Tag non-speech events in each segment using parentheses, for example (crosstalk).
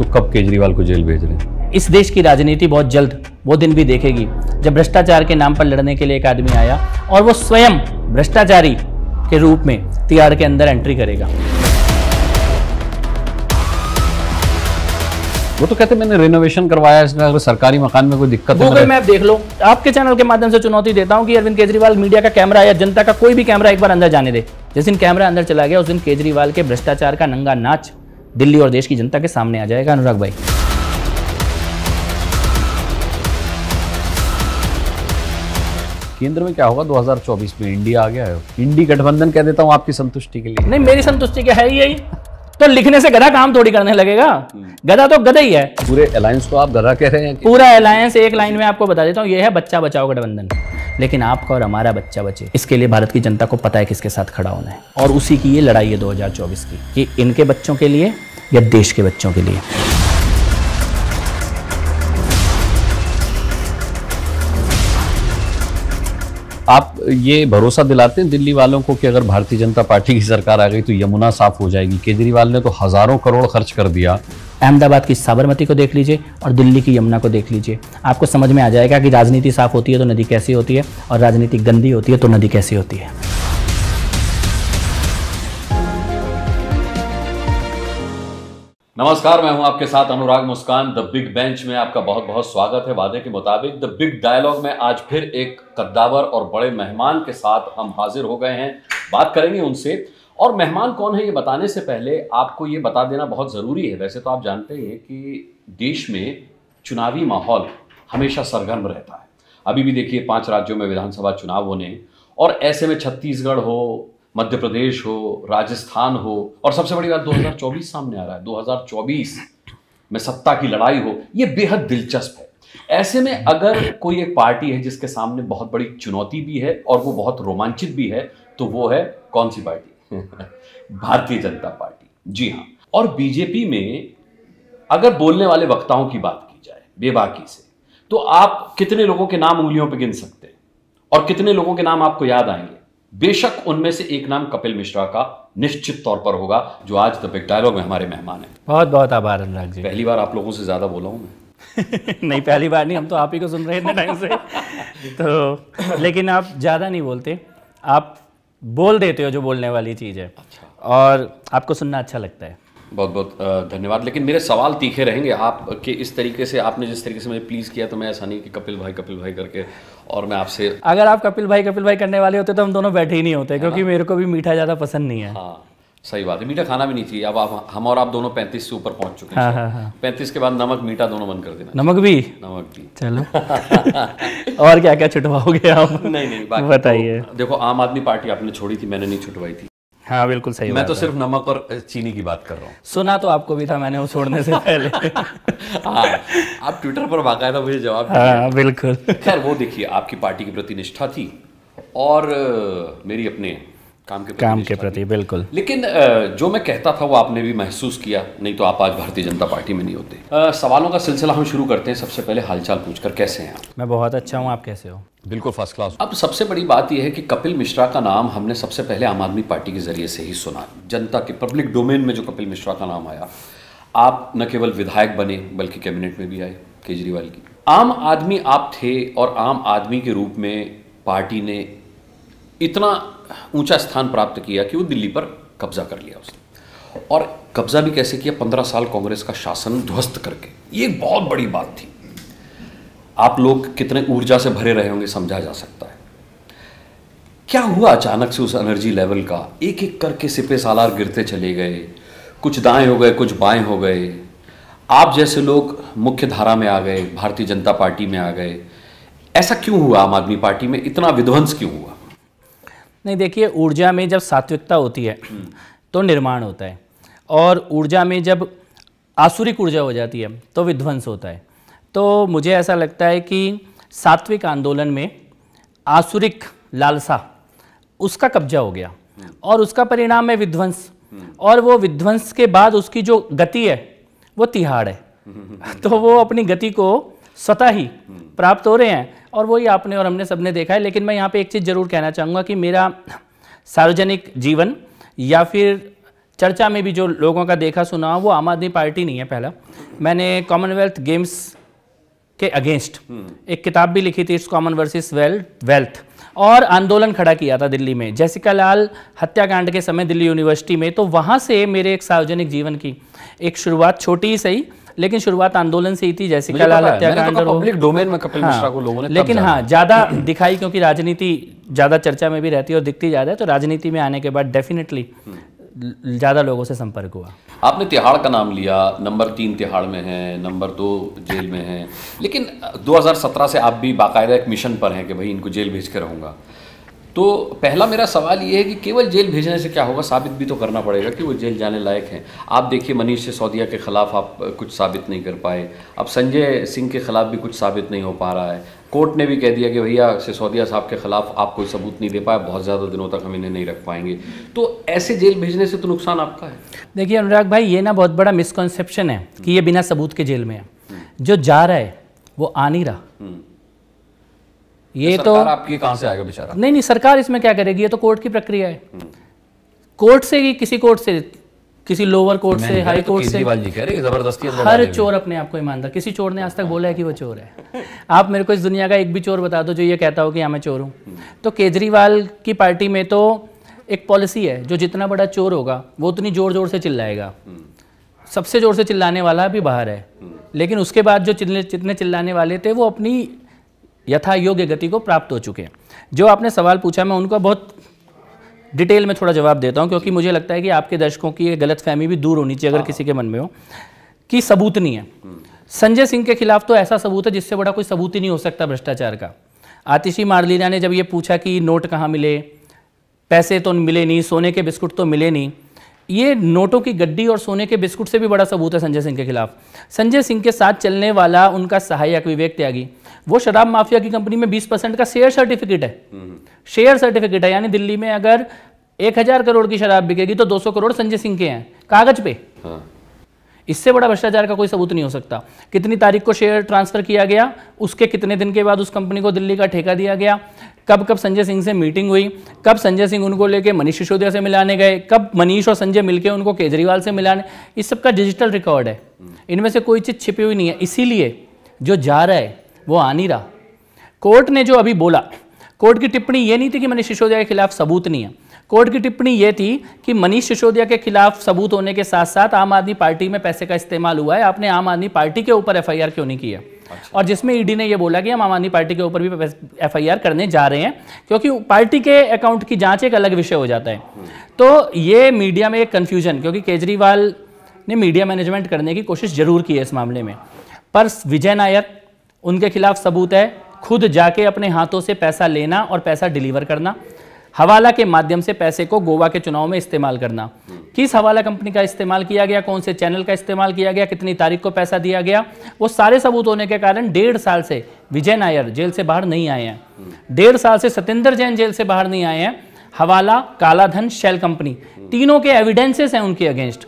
तो कब केजरीवाल को जेल भेज रहे हैं इस देश की राजनीति बहुत जल्द वो दिन भी देखेगी जब भ्रष्टाचार के नाम पर लड़ने के लिए एक आदमी आया और वो स्वयं भ्रष्टाचारी के रूप में तिहाड़ के अंदर एंट्री करेगा वो तो कहते मैंने रिनोवेशन करवाया इसमें अगर सरकारी मकान में कोई दिक्कत गूगल मैप देख लो आपके चैनल के माध्यम से चुनौती देता हूँ कि अरविंद केजरीवाल मीडिया का कैमरा या जनता का कोई भी कैमरा एक बार अंदर जाने दे जिस दिन कैमरा अंदर चला गया उस दिन केजरीवाल के भ्रष्टाचार का नंगा नाच दिल्ली और देश की जनता के सामने आ जाएगा अनुराग भाई केंद्र में क्या होगा 2024 में इंडिया आ गया है इंडी गठबंधन कह देता हूँ आपकी संतुष्टि के लिए नहीं मेरी संतुष्टि क्या है ही यही तो लिखने से गधा काम थोड़ी करने लगेगा गधा तो गधा ही है पूरे अलायंस को आप गधा कह रहे हैं पूरा अलायंस एक लाइन में आपको बता देता हूँ यह है बच्चा बचाओ गठबंधन लेकिन आपका और हमारा बच्चा बचे इसके लिए भारत की जनता को पता है किसके साथ खड़ा होना है और उसी की ये लड़ाई है 2024 की कि इनके बच्चों के लिए या देश के बच्चों के लिए आप ये भरोसा दिलाते हैं दिल्ली वालों को कि अगर भारतीय जनता पार्टी की सरकार आ गई तो यमुना साफ हो जाएगी केजरीवाल ने तो हजारों करोड़ खर्च कर दिया अहमदाबाद की साबरमती को देख लीजिए और दिल्ली की यमुना को देख लीजिए आपको समझ में आ जाएगा कि राजनीति साफ होती है तो नदी कैसी होती है और राजनीति गंदी होती है तो नदी कैसी होती है नमस्कार मैं हूं आपके साथ Anurag Muskan the big bench में आपका बहुत बहुत स्वागत है वादे के मुताबिक द बिग डायलॉग में आज फिर एक कद्दावर और बड़े मेहमान के साथ हम हाजिर हो गए हैं बात करेंगे उनसे और मेहमान कौन है ये बताने से पहले आपको ये बता देना बहुत ज़रूरी है वैसे तो आप जानते हैं कि देश में चुनावी माहौल हमेशा सरगर्म रहता है अभी भी देखिए पांच राज्यों में विधानसभा चुनाव होने और ऐसे में छत्तीसगढ़ हो मध्य प्रदेश हो राजस्थान हो और सबसे बड़ी बात 2024 सामने आ रहा है 2024 में सत्ता की लड़ाई हो ये बेहद दिलचस्प है ऐसे में अगर कोई एक पार्टी है जिसके सामने बहुत बड़ी चुनौती भी है और वो बहुत रोमांचित भी है तो वो है कौन सी पार्टी भारतीय जनता पार्टी जी हाँ और बीजेपी में अगर बोलने वाले वक्ताओं की बात की जाए बेबाकी से तो आप कितने लोगों के नाम उंगलियों पर गिन सकते हैं और कितने लोगों के नाम आपको याद आएंगे बेशक उनमें से एक नाम कपिल मिश्रा का निश्चित तौर पर होगा जो आज द बिग डायलॉग में हमारे मेहमान हैं बहुत बहुत आभार अनुराग जी पहली बार आप लोगों से ज़्यादा बोला हूँ मैं (laughs) नहीं पहली बार नहीं हम तो आप ही को सुन रहे हैं टाइम से (laughs) तो लेकिन आप ज़्यादा नहीं बोलते आप बोल देते हो जो बोलने वाली चीज़ है अच्छा और आपको सुनना अच्छा लगता है बहुत बहुत धन्यवाद लेकिन मेरे सवाल तीखे रहेंगे आप के इस तरीके से आपने जिस तरीके से मुझे प्लीज़ किया तो मैं ऐसा नहीं कि कपिल भाई कपिल भाई करके और मैं आपसे अगर आप कपिल भाई कपिल भाई करने वाले होते तो हम दोनों बैठे ही नहीं होते क्योंकि मेरे को भी मीठा ज़्यादा पसंद नहीं है हाँ सही बात है मीठा खाना भी नहीं चाहिए अब आप हम और आप दोनों पैंतीस से ऊपर पहुंच चुके हैं हाँ, हाँ, हाँ। पैंतीस के बाद नमक मीठा दोनों बंद कर देना नमक भी नमक भी चलो (laughs) और क्या क्या छुटवाओगे आप नहीं नहीं बाकी तो बताइए तो, देखो आम आदमी पार्टी आपने छोड़ी थी मैंने नहीं छुटवाई थी हाँ बिल्कुल सही मैं तो सिर्फ नमक और चीनी की बात कर रहा हूँ सुना तो आपको भी था मैंने वो छोड़ने से पहले (laughs) हाँ आप ट्विटर पर बाकायदा मुझे जवाब बिल्कुल खैर वो देखिए आपकी पार्टी के प्रति निष्ठा थी और मेरी अपने काम के काम के प्रति बिल्कुल लेकिन जो मैं कहता था वो आपने भी महसूस किया नहीं तो आप आज भारतीय जनता पार्टी में नहीं होते सवालों का सिलसिला हम शुरू करते हैं सबसे पहले हालचाल पूछकर कैसे हैं आप मैं बहुत अच्छा हूँ आप कैसे हो बिल्कुल फर्स्ट क्लास अब सबसे बड़ी बात यह है कि कपिल मिश्रा का नाम हमने सबसे पहले आम आदमी पार्टी के जरिए से ही सुना जनता के पब्लिक डोमेन में जो कपिल मिश्रा का नाम आया आप न केवल विधायक बने बल्कि कैबिनेट में भी आए केजरीवाल की आम आदमी आप थे और आम आदमी के रूप में पार्टी ने इतना ऊंचा स्थान प्राप्त किया कि वो दिल्ली पर कब्जा कर लिया उसने और कब्जा भी कैसे किया पंद्रह साल कांग्रेस का शासन ध्वस्त करके ये एक बहुत बड़ी बात थी आप लोग कितने ऊर्जा से भरे रहे होंगे समझा जा सकता है क्या हुआ अचानक से उस एनर्जी लेवल का एक एक करके सिपे सालार गिरते चले गए कुछ दाएं हो गए कुछ बाएं हो गए आप जैसे लोग मुख्य धारा में आ गए भारतीय जनता पार्टी में आ गए ऐसा क्यों हुआ आम आदमी पार्टी में इतना विध्वंस क्यों हुआ नहीं देखिए ऊर्जा में जब सात्विकता होती है हम्म। तो निर्माण होता है और ऊर्जा में जब आसुरिक ऊर्जा हो जाती है तो विध्वंस होता है तो मुझे ऐसा लगता है कि सात्विक आंदोलन में आसुरिक लालसा उसका कब्जा हो गया हम्म। और उसका परिणाम है विध्वंस हम्म। और वो विध्वंस के बाद उसकी जो गति है वो तिहाड़ है (laughs) तो वो अपनी गति को स्वतः ही प्राप्त हो रहे हैं और वही आपने और हमने सबने देखा है लेकिन मैं यहाँ पे एक चीज़ ज़रूर कहना चाहूँगा कि मेरा सार्वजनिक जीवन या फिर चर्चा में भी जो लोगों का देखा सुना वो आम आदमी पार्टी नहीं है पहला मैंने कॉमनवेल्थ गेम्स के अगेंस्ट एक किताब भी लिखी थी it's common versus wealth wealth और आंदोलन खड़ा किया था दिल्ली में जैसिका लाल हत्याकांड के समय दिल्ली यूनिवर्सिटी में तो वहाँ से मेरे एक सार्वजनिक जीवन की एक शुरुआत छोटी ही सही लेकिन शुरुआत आंदोलन से ही थी जैसे हाँ, लेकिन हाँ ज़्यादा दिखाई क्योंकि राजनीति ज़्यादा चर्चा में भी रहती है और दिखती ज़्यादा है तो राजनीति में आने के बाद डेफिनेटली हम्म। ज़्यादा लोगों से संपर्क हुआ आपने तिहाड़ का नाम लिया नंबर तीन तिहाड़ में है नंबर दो जेल में है लेकिन 2017 से आप भी बाकायदा एक मिशन पर हैं कि भाई इनको जेल भेज के रहूंगा तो पहला मेरा सवाल ये है कि केवल जेल भेजने से क्या होगा साबित भी तो करना पड़ेगा कि वो जेल जाने लायक हैं आप देखिए मनीष सिसोदिया के ख़िलाफ़ आप कुछ साबित नहीं कर पाए अब संजय सिंह के ख़िलाफ़ भी कुछ साबित नहीं हो पा रहा है कोर्ट ने भी कह दिया कि भैया सिसोदिया साहब के ख़िलाफ़ आप कोई सबूत नहीं दे पाए बहुत ज़्यादा दिनों तक हम इन्हें नहीं रख पाएंगे तो ऐसे जेल भेजने से तो नुकसान आपका है देखिए अनुराग भाई ये ना बहुत बड़ा मिसकॉन्सेप्शन है कि ये बिना सबूत के जेल में है जो जा रहा है वो आ नहीं रहा हम्म। ये तो, तो- आपकी कहां से आएगा बेचारा नहीं नहीं सरकार इसमें क्या करेगी ये तो कोर्ट की प्रक्रिया है कोर्ट से ही किसी कोर्ट से किसी लोअर कोर्ट से हाई कोर्ट तो से जबरदस्ती हर चोर अपने आप को ईमानदार किसी चोर ने आज तक बोला है कि वो चोर है आप मेरे को इस दुनिया का एक भी चोर बता दो जो ये कहता हो कि हाँ, मैं चोर हूँ तो केजरीवाल की पार्टी में तो एक पॉलिसी है जो जितना बड़ा चोर होगा वो उतनी जोर जोर से चिल्लाएगा सबसे जोर से चिल्लाने वाला भी बाहर है लेकिन उसके बाद जो जितने चिल्लाने वाले थे वो अपनी यथा योग्य गति को प्राप्त हो चुके हैं जो आपने सवाल पूछा मैं उनका बहुत डिटेल में थोड़ा जवाब देता हूँ क्योंकि मुझे लगता है कि आपके दर्शकों की गलत फहमी भी दूर होनी चाहिए अगर हाँ। किसी के मन में हो कि सबूत नहीं है संजय सिंह के खिलाफ तो ऐसा सबूत है जिससे बड़ा कोई सबूत ही नहीं हो सकता भ्रष्टाचार का आतिशी मारलीना ने जब ये पूछा कि नोट कहाँ मिले पैसे तो मिले नहीं सोने के बिस्कुट तो मिले नहीं ये नोटों की गड्डी और सोने के बिस्कुट से भी बड़ा सबूत है संजय सिंह के खिलाफ संजय सिंह के साथ चलने वाला उनका सहायक विवेक त्यागी वो शराब माफिया की कंपनी में 20 परसेंट का शेयर सर्टिफिकेट है शेयर सर्टिफिकेट है यानी दिल्ली में अगर एक हजार करोड़ की शराब बिकेगी तो 200 करोड़ संजय सिंह के हैं कागज पे हाँ। इससे बड़ा भ्रष्टाचार का कोई सबूत नहीं हो सकता कितनी तारीख को शेयर ट्रांसफर किया गया उसके कितने दिन के बाद उस कंपनी को दिल्ली का ठेका दिया गया कब कब संजय सिंह से मीटिंग हुई कब संजय सिंह उनको लेके मनीष सिसोदिया से मिलाने गए कब मनीष और संजय मिलके उनको केजरीवाल से मिलाने इस सब का डिजिटल रिकॉर्ड है हम्म। इनमें से कोई चीज़ छिपी हुई नहीं है इसीलिए जो जा रहा है वो आ नहीं रहा कोर्ट ने जो अभी बोला कोर्ट की टिप्पणी ये नहीं थी कि मनीष सिसोदिया के खिलाफ सबूत नहीं है कोर्ट की टिप्पणी ये थी कि मनीष सिसोदिया के खिलाफ सबूत होने के साथ साथ आम आदमी पार्टी में पैसे का इस्तेमाल हुआ है आपने आम आदमी पार्टी के ऊपर एफआईआर क्यों नहीं किया अच्छा। और जिसमें ईडी ने यह बोला कि हम आम आदमी पार्टी के ऊपर भी एफआईआर करने जा रहे हैं क्योंकि पार्टी के अकाउंट की जांच एक अलग विषय हो जाता है तो ये मीडिया में एक कन्फ्यूजन क्योंकि केजरीवाल ने मीडिया मैनेजमेंट करने की कोशिश जरूर की है इस मामले में पर विजय नायर उनके खिलाफ सबूत है खुद जाके अपने हाथों से पैसा लेना और पैसा डिलीवर करना हवाला के माध्यम से पैसे को गोवा के चुनाव में इस्तेमाल करना किस हवाला कंपनी का इस्तेमाल किया गया कौन से चैनल का इस्तेमाल किया गया कितनी तारीख को पैसा दिया गया वो सारे सबूत होने के कारण डेढ़ साल से विजय नायर जेल से बाहर नहीं आए हैं डेढ़ साल से सतेंद्र जैन जेल से बाहर नहीं आए हैं हवाला कालाधन शेल कंपनी तीनों के एविडेंसेस हैं उनके अगेंस्ट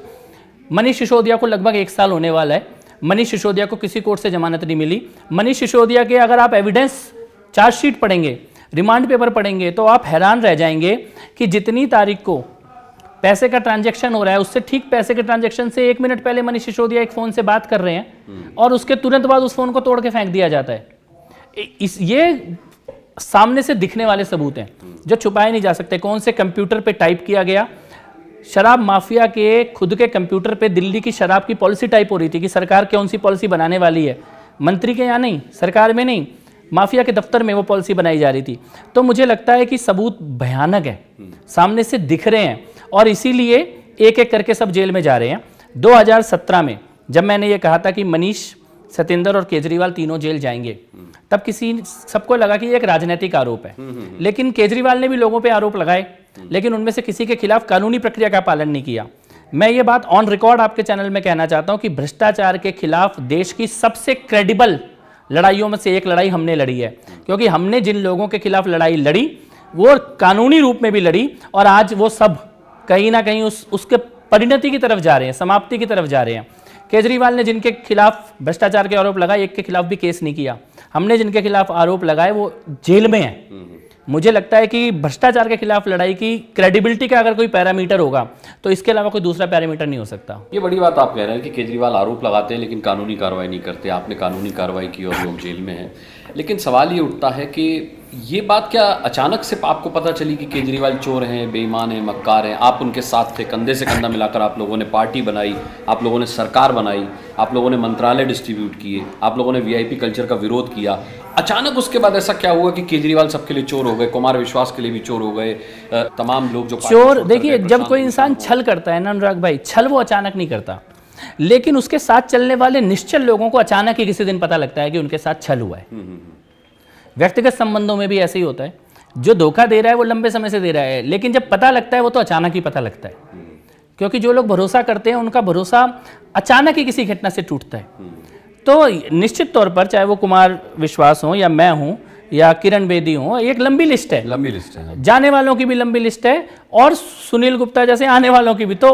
मनीष सिसोदिया को लगभग एक साल होने वाला है मनीष सिसोदिया को किसी कोर्ट से जमानत नहीं मिली मनीष सिसोदिया के अगर आप एविडेंस चार्जशीट पढ़ेंगे रिमांड पेपर पढ़ेंगे तो आप हैरान रह जाएंगे कि जितनी तारीख को पैसे का ट्रांजेक्शन हो रहा है उससे ठीक पैसे के ट्रांजेक्शन से एक मिनट पहले मनीष सिसोदिया एक फ़ोन से बात कर रहे हैं और उसके तुरंत बाद उस फ़ोन को तोड़ के फेंक दिया जाता है इस ये सामने से दिखने वाले सबूत हैं जो छुपाए नहीं जा सकते कौन से कंप्यूटर पे टाइप किया गया शराब माफिया के खुद के कंप्यूटर पे दिल्ली की शराब की पॉलिसी टाइप हो रही थी कि सरकार कौन सी पॉलिसी बनाने वाली है मंत्री के यहाँ नहीं सरकार में नहीं माफिया के दफ्तर में वो पॉलिसी बनाई जा रही थी तो मुझे लगता है कि सबूत भयानक है सामने से दिख रहे हैं और इसीलिए एक एक करके सब जेल में जा रहे हैं 2017 में जब मैंने ये कहा था कि मनीष सतेंद्र और केजरीवाल तीनों जेल जाएंगे तब किसी सबको लगा कि एक राजनीतिक आरोप है हम्म, हम्म, हम्म। लेकिन केजरीवाल ने भी लोगों पर आरोप लगाए लेकिन उनमें से किसी के खिलाफ कानूनी प्रक्रिया का पालन नहीं किया मैं ये बात ऑन रिकॉर्ड आपके चैनल में कहना चाहता हूं कि भ्रष्टाचार के खिलाफ देश की सबसे क्रेडिबल लड़ाइयों में से एक लड़ाई हमने लड़ी है क्योंकि हमने जिन लोगों के खिलाफ लड़ाई लड़ी वो कानूनी रूप में भी लड़ी और आज वो सब कहीं ना कहीं उस उसके परिणति की तरफ जा रहे हैं समाप्ति की तरफ जा रहे हैं केजरीवाल ने जिनके खिलाफ भ्रष्टाचार के आरोप लगाए एक के खिलाफ भी केस नहीं किया हमने जिनके खिलाफ आरोप लगाए वो जेल में है मुझे लगता है कि भ्रष्टाचार के खिलाफ लड़ाई की क्रेडिबिलिटी का अगर कोई पैरामीटर होगा तो इसके अलावा कोई दूसरा पैरामीटर नहीं हो सकता ये बड़ी बात आप कह रहे हैं कि केजरीवाल आरोप लगाते हैं लेकिन कानूनी कार्रवाई नहीं करते आपने कानूनी कार्रवाई की और लोग जेल में हैं लेकिन सवाल ये उठता है कि ये बात क्या अचानक से आपको पता चली कि केजरीवाल चोर हैं बेईमान हैं मक्कार हैं आप उनके साथ थे कंधे से कंधा मिलाकर आप लोगों ने पार्टी बनाई आप लोगों ने सरकार बनाई आप लोगों ने मंत्रालय डिस्ट्रीब्यूट किए आप लोगों ने वीआईपी कल्चर का विरोध किया अचानक उसके बाद ऐसा क्या हुआ कि केजरीवाल सबके लिए चोर हो गए कुमार विश्वास के लिए भी चोर हो गए तमाम लोग जो चोर देखिए जब कोई इंसान छल करता है ना अनुराग भाई छल वो अचानक नहीं करता लेकिन उसके साथ चलने वाले निश्चल लोगों को अचानक ही किसी दिन पता लगता है कि उनके साथ छल हुआ है हम्म, हम्म, हम्म। व्यक्तिगत संबंधों में भी ऐसे ही होता है जो धोखा दे रहा है वो लंबे समय से दे रहा है लेकिन जब पता लगता है वो तो अचानक ही पता लगता है क्योंकि जो लोग भरोसा करते हैं उनका भरोसा अचानक ही किसी घटना से टूटता है तो निश्चित तौर पर चाहे वो कुमार विश्वास हो या मैं हूँ या किरण बेदी हूं एक लंबी लिस्ट है लंबी लिस्ट है हाँ। जाने वालों की भी लंबी लिस्ट है और सुनील गुप्ता जैसे आने वालों की भी तो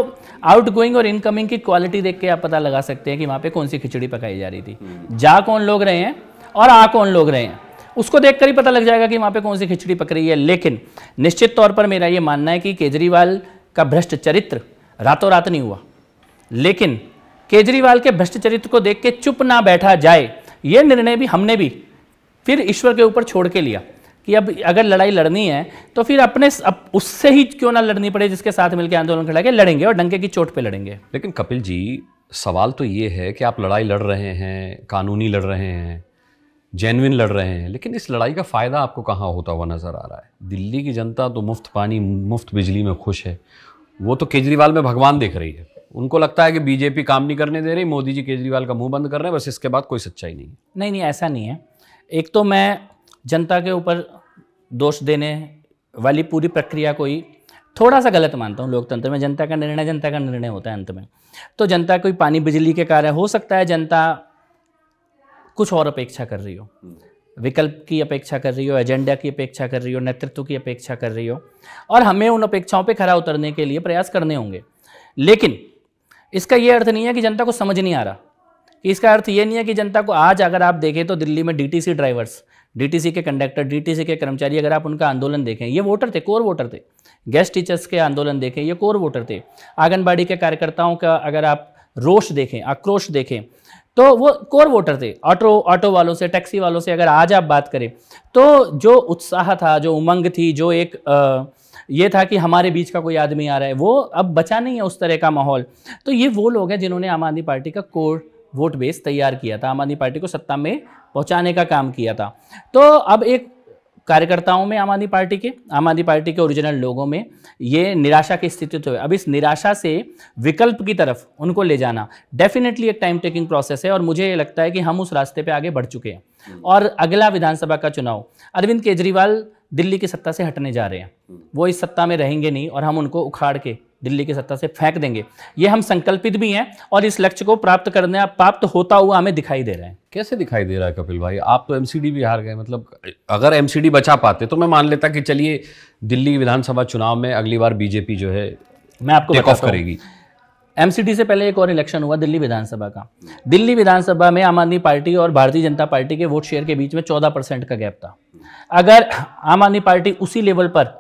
आउट गोइंग और इनकमिंग की क्वालिटी देख के आप पता लगा सकते हैं कि वहाँ पे कौन सी खिचड़ी पकाई जा रही थी हम्म। जा कौन लोग रहे हैं और आ कौन लोग रहे हैं उसको देख ही पता लग जाएगा कि वहाँ पे कौन सी खिचड़ी पक रही है लेकिन निश्चित तौर पर मेरा ये मानना है कि केजरीवाल का भ्रष्ट चरित्र रातों रात नहीं हुआ लेकिन केजरीवाल के भ्रष्ट चरित्र को देख के चुप ना बैठा जाए ये निर्णय भी हमने भी फिर ईश्वर के ऊपर छोड़ के लिया कि अब अगर लड़ाई लड़नी है तो फिर अपने अब उससे ही क्यों ना लड़नी पड़े जिसके साथ मिलकर आंदोलन खड़ा के लड़ेंगे और डंके की चोट पे लड़ेंगे लेकिन कपिल जी सवाल तो ये है कि आप लड़ाई लड़ रहे हैं कानूनी लड़ रहे हैं जेनविन लड़ रहे हैं लेकिन इस लड़ाई का फ़ायदा आपको कहाँ होता हुआ नज़र आ रहा है दिल्ली की जनता तो मुफ्त पानी मुफ्त बिजली में खुश है वो तो केजरीवाल में भगवान देख रही है उनको लगता है कि बीजेपी काम नहीं करने दे रही मोदी जी केजरीवाल का मुंह बंद कर रहे हैं बस इसके बाद कोई सच्चाई नहीं है नहीं नहीं ऐसा नहीं है एक तो मैं जनता के ऊपर दोष देने वाली पूरी प्रक्रिया को ही थोड़ा सा गलत मानता हूँ लोकतंत्र में जनता का निर्णय जनता का निर्णय होता है अंत में तो जनता कोई पानी बिजली के कारण हो सकता है जनता कुछ और अपेक्षा कर रही हो विकल्प की अपेक्षा कर रही हो एजेंडा की अपेक्षा कर रही हो नेतृत्व की अपेक्षा कर रही हो और हमें उन अपेक्षाओं पर खरा उतरने के लिए प्रयास करने होंगे लेकिन इसका ये अर्थ नहीं है कि जनता को समझ नहीं आ रहा इसका अर्थ ये नहीं है कि जनता को आज अगर आप देखें तो दिल्ली में डीटीसी ड्राइवर्स डीटीसी के कंडक्टर डीटीसी के कर्मचारी अगर आप उनका आंदोलन देखें ये वोटर थे कोर वोटर थे गेस्ट टीचर्स के आंदोलन देखें ये कोर वोटर थे आंगनबाड़ी के कार्यकर्ताओं का अगर आप रोष देखें आक्रोश देखें तो वो कोर वोटर थे ऑटो ऑटो वालों से टैक्सी वालों से अगर आज आप बात करें तो जो उत्साह था जो उमंग थी जो एक आ, ये था कि हमारे बीच का कोई आदमी आ रहा है वो अब बचा नहीं है उस तरह का माहौल तो ये वो लोग हैं जिन्होंने आम आदमी पार्टी का कोर वोट बेस तैयार किया था आम आदमी पार्टी को सत्ता में पहुंचाने का काम किया था तो अब एक कार्यकर्ताओं में आम आदमी पार्टी के आम आदमी पार्टी के ओरिजिनल लोगों में ये निराशा के तो है अब इस निराशा से विकल्प की तरफ उनको ले जाना डेफिनेटली एक टाइम टेकिंग प्रोसेस है और मुझे ये लगता है कि हम उस रास्ते पे आगे बढ़ चुके हैं हम्म। और अगला विधानसभा का चुनाव अरविंद केजरीवाल दिल्ली की सत्ता से हटने जा रहे हैं हम्म। वो इस सत्ता में रहेंगे नहीं और हम उनको उखाड़ के दिल्ली की सत्ता से फेंक देंगे ये हम संकल्पित भी हैं और इस लक्ष्य को प्राप्त करने प्राप्त होता हुआ हमें दिखाई दे रहा है कैसे दिखाई दे रहा है कपिल भाई आप तो एमसीडी भी हार गए मतलब अगर एमसीडी बचा पाते तो मैं मान लेता कि चलिए दिल्ली विधानसभा चुनाव में अगली बार बीजेपी जो है मैं आपको ऑफ करेगी एमसीडी से पहले एक और इलेक्शन हुआ दिल्ली विधानसभा का दिल्ली विधानसभा में आम आदमी पार्टी और भारतीय जनता पार्टी के वोट शेयर के बीच में चौदह परसेंट का गैप था अगर आम आदमी पार्टी उसी लेवल पर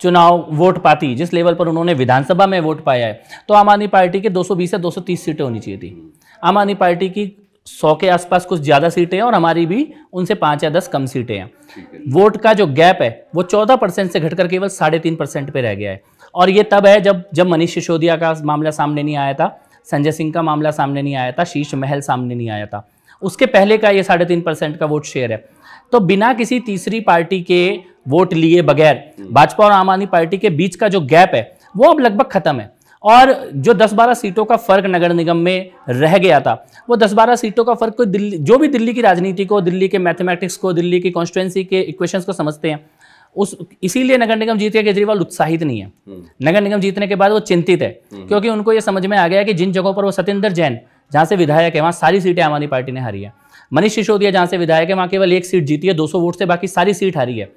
चुनाव वोट पाती जिस लेवल पर उन्होंने विधानसभा में वोट पाया है तो आम आदमी पार्टी के 220 से 230 सीटें होनी चाहिए थी आम आदमी पार्टी की 100 के आसपास कुछ ज़्यादा सीटें हैं और हमारी भी उनसे पाँच या दस कम सीटें हैं वोट का जो गैप है वो 14 परसेंट से घटकर केवल साढ़े तीन परसेंट पर रह गया है और ये तब है जब जब मनीष सिसोदिया का मामला सामने नहीं आया था संजय सिंह का मामला सामने नहीं आया था शीश महल सामने नहीं आया था उसके पहले का ये साढ़े तीन परसेंट का वोट शेयर है तो बिना किसी तीसरी पार्टी के वोट लिए बगैर भाजपा और आम आदमी पार्टी के बीच का जो गैप है वो अब लगभग खत्म है और जो 10-12 सीटों का फर्क नगर निगम में रह गया था वो 10-12 सीटों का फर्क कोई दिल्ली जो भी दिल्ली की राजनीति को दिल्ली के मैथमेटिक्स को दिल्ली की कॉन्स्टिट्युएंसी के इक्वेशंस को समझते हैं उस इसीलिए नगर निगम जीत के केजरीवाल उत्साहित नहीं है हम्म। नगर निगम जीतने के बाद वो चिंतित है हम्म। क्योंकि उनको ये समझ में आ गया कि जिन जगहों पर वो सतेंद्र जैन जहाँ से विधायक है वहाँ सारी सीटें आम आदमी पार्टी ने हारी है मनीष सिसोदिया जहाँ से विधायक है वहाँ केवल एक सीट जीती है 200 वोट से बाकी सारी सीट हारी है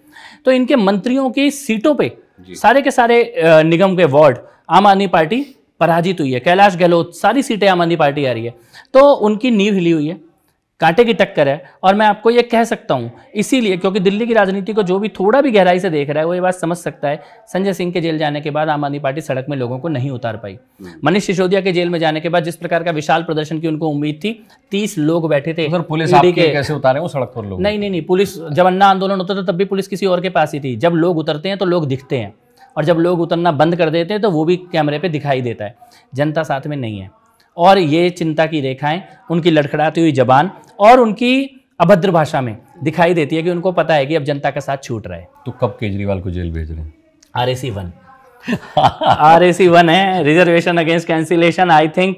तो इनके मंत्रियों की सीटों पर सारे के सारे निगम के वार्ड आम आदमी पार्टी पराजित हुई है कैलाश गहलोत सारी सीटें आम आदमी पार्टी आ रही है तो उनकी नींव हिली हुई है कांटे की टक्कर है और मैं आपको ये कह सकता हूँ इसीलिए क्योंकि दिल्ली की राजनीति को जो भी थोड़ा भी गहराई से देख रहा है वो ये बात समझ सकता है संजय सिंह के जेल जाने के बाद आम आदमी पार्टी सड़क में लोगों को नहीं उतार पाई हम्म। मनीष सिसोदिया के जेल में जाने के बाद जिस प्रकार का विशाल प्रदर्शन की उनको उम्मीद थी तीस लोग बैठे थे तो पुलिस कैसे उतारे सड़क पर लोग नहीं नहीं नहीं पुलिस जब अन्ना आंदोलन होता था तब भी पुलिस किसी और के पास ही थी जब लोग उतरते हैं तो लोग दिखते हैं और जब लोग उतरना बंद कर देते हैं तो वो भी कैमरे पर दिखाई देता है जनता साथ में नहीं है और ये चिंता की रेखाएं उनकी लड़खड़ाती हुई जबान और उनकी अभद्र भाषा में दिखाई देती है कि उनको पता है कि अब जनता का साथ छूट रहा है तो कब केजरीवाल को जेल भेज रहे हैं R A C one R A C one है reservation against cancellation I think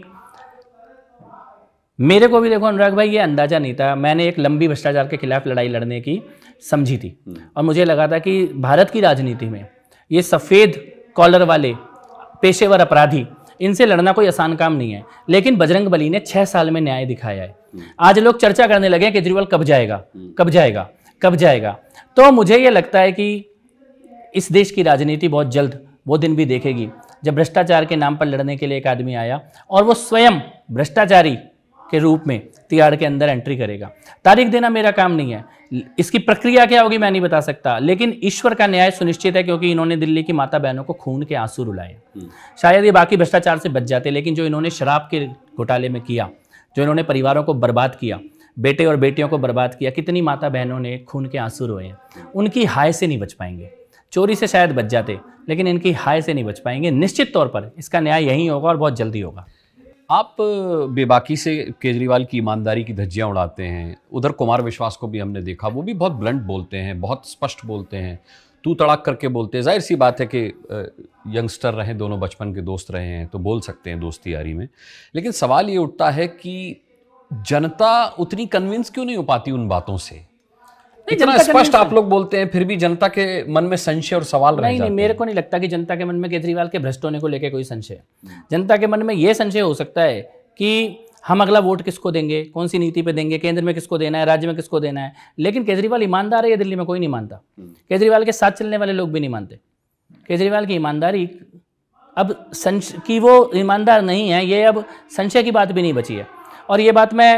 मेरे को भी देखो अनुराग भाई ये अंदाजा नहीं था मैंने एक लंबी भ्रष्टाचार के खिलाफ लड़ाई लड़ने की समझी थी और मुझे लगा था कि भारत की राजनीति में ये सफ़ेद कॉलर वाले पेशेवर अपराधी इनसे लड़ना कोई आसान काम नहीं है लेकिन बजरंग बली ने छह साल में न्याय दिखाया है आज लोग चर्चा करने लगे केजरीवाल कब जाएगा कब जाएगा कब जाएगा तो मुझे ये लगता है कि इस देश की राजनीति बहुत जल्द वो दिन भी देखेगी जब भ्रष्टाचार के नाम पर लड़ने के लिए एक आदमी आया और वो स्वयं भ्रष्टाचारी के रूप में तिहाड़ के अंदर एंट्री करेगा तारीख देना मेरा काम नहीं है इसकी प्रक्रिया क्या होगी मैं नहीं बता सकता लेकिन ईश्वर का न्याय सुनिश्चित है क्योंकि इन्होंने दिल्ली की माता बहनों को खून के आंसू रुलाए हम्म। शायद ये बाकी भ्रष्टाचार से बच जाते लेकिन जो इन्होंने शराब के घोटाले में किया जो इन्होंने परिवारों को बर्बाद किया बेटे और बेटियों को बर्बाद किया कितनी माता बहनों ने खून के आंसू रोए हैं उनकी हाय से नहीं बच पाएंगे चोरी से शायद बच जाते लेकिन इनकी हाय से नहीं बच पाएंगे निश्चित तौर पर इसका न्याय यहीं होगा और बहुत जल्दी होगा आप बेबाकी से केजरीवाल की ईमानदारी की धज्जियाँ उड़ाते हैं उधर कुमार विश्वास को भी हमने देखा वो भी बहुत ब्लंट बोलते हैं बहुत स्पष्ट बोलते हैं तू तड़ाक करके बोलते हैं जाहिर सी बात है कि यंगस्टर रहे दोनों बचपन के दोस्त रहे हैं तो बोल सकते हैं दोस्ती यारी में लेकिन सवाल ये उठता है कि जनता उतनी कन्विंस क्यों नहीं हो पाती उन बातों से इतना स्पष्ट आप लोग बोलते हैं फिर भी जनता के मन में संशय और सवाल नहीं नहीं मेरे को नहीं लगता कि जनता के मन में केजरीवाल के भ्रष्ट होने को लेकर कोई संशय जनता के मन में यह संशय हो सकता है कि हम अगला वोट किसको देंगे कौन सी नीति पे देंगे केंद्र में किसको देना है राज्य में किसको देना है लेकिन केजरीवाल ईमानदार है या दिल्ली में कोई नहीं मानता हम्म। केजरीवाल के साथ चलने वाले लोग भी नहीं मानते केजरीवाल की ईमानदारी अब संश की वो ईमानदार नहीं है ये अब संशय की बात भी नहीं बची है और ये बात मैं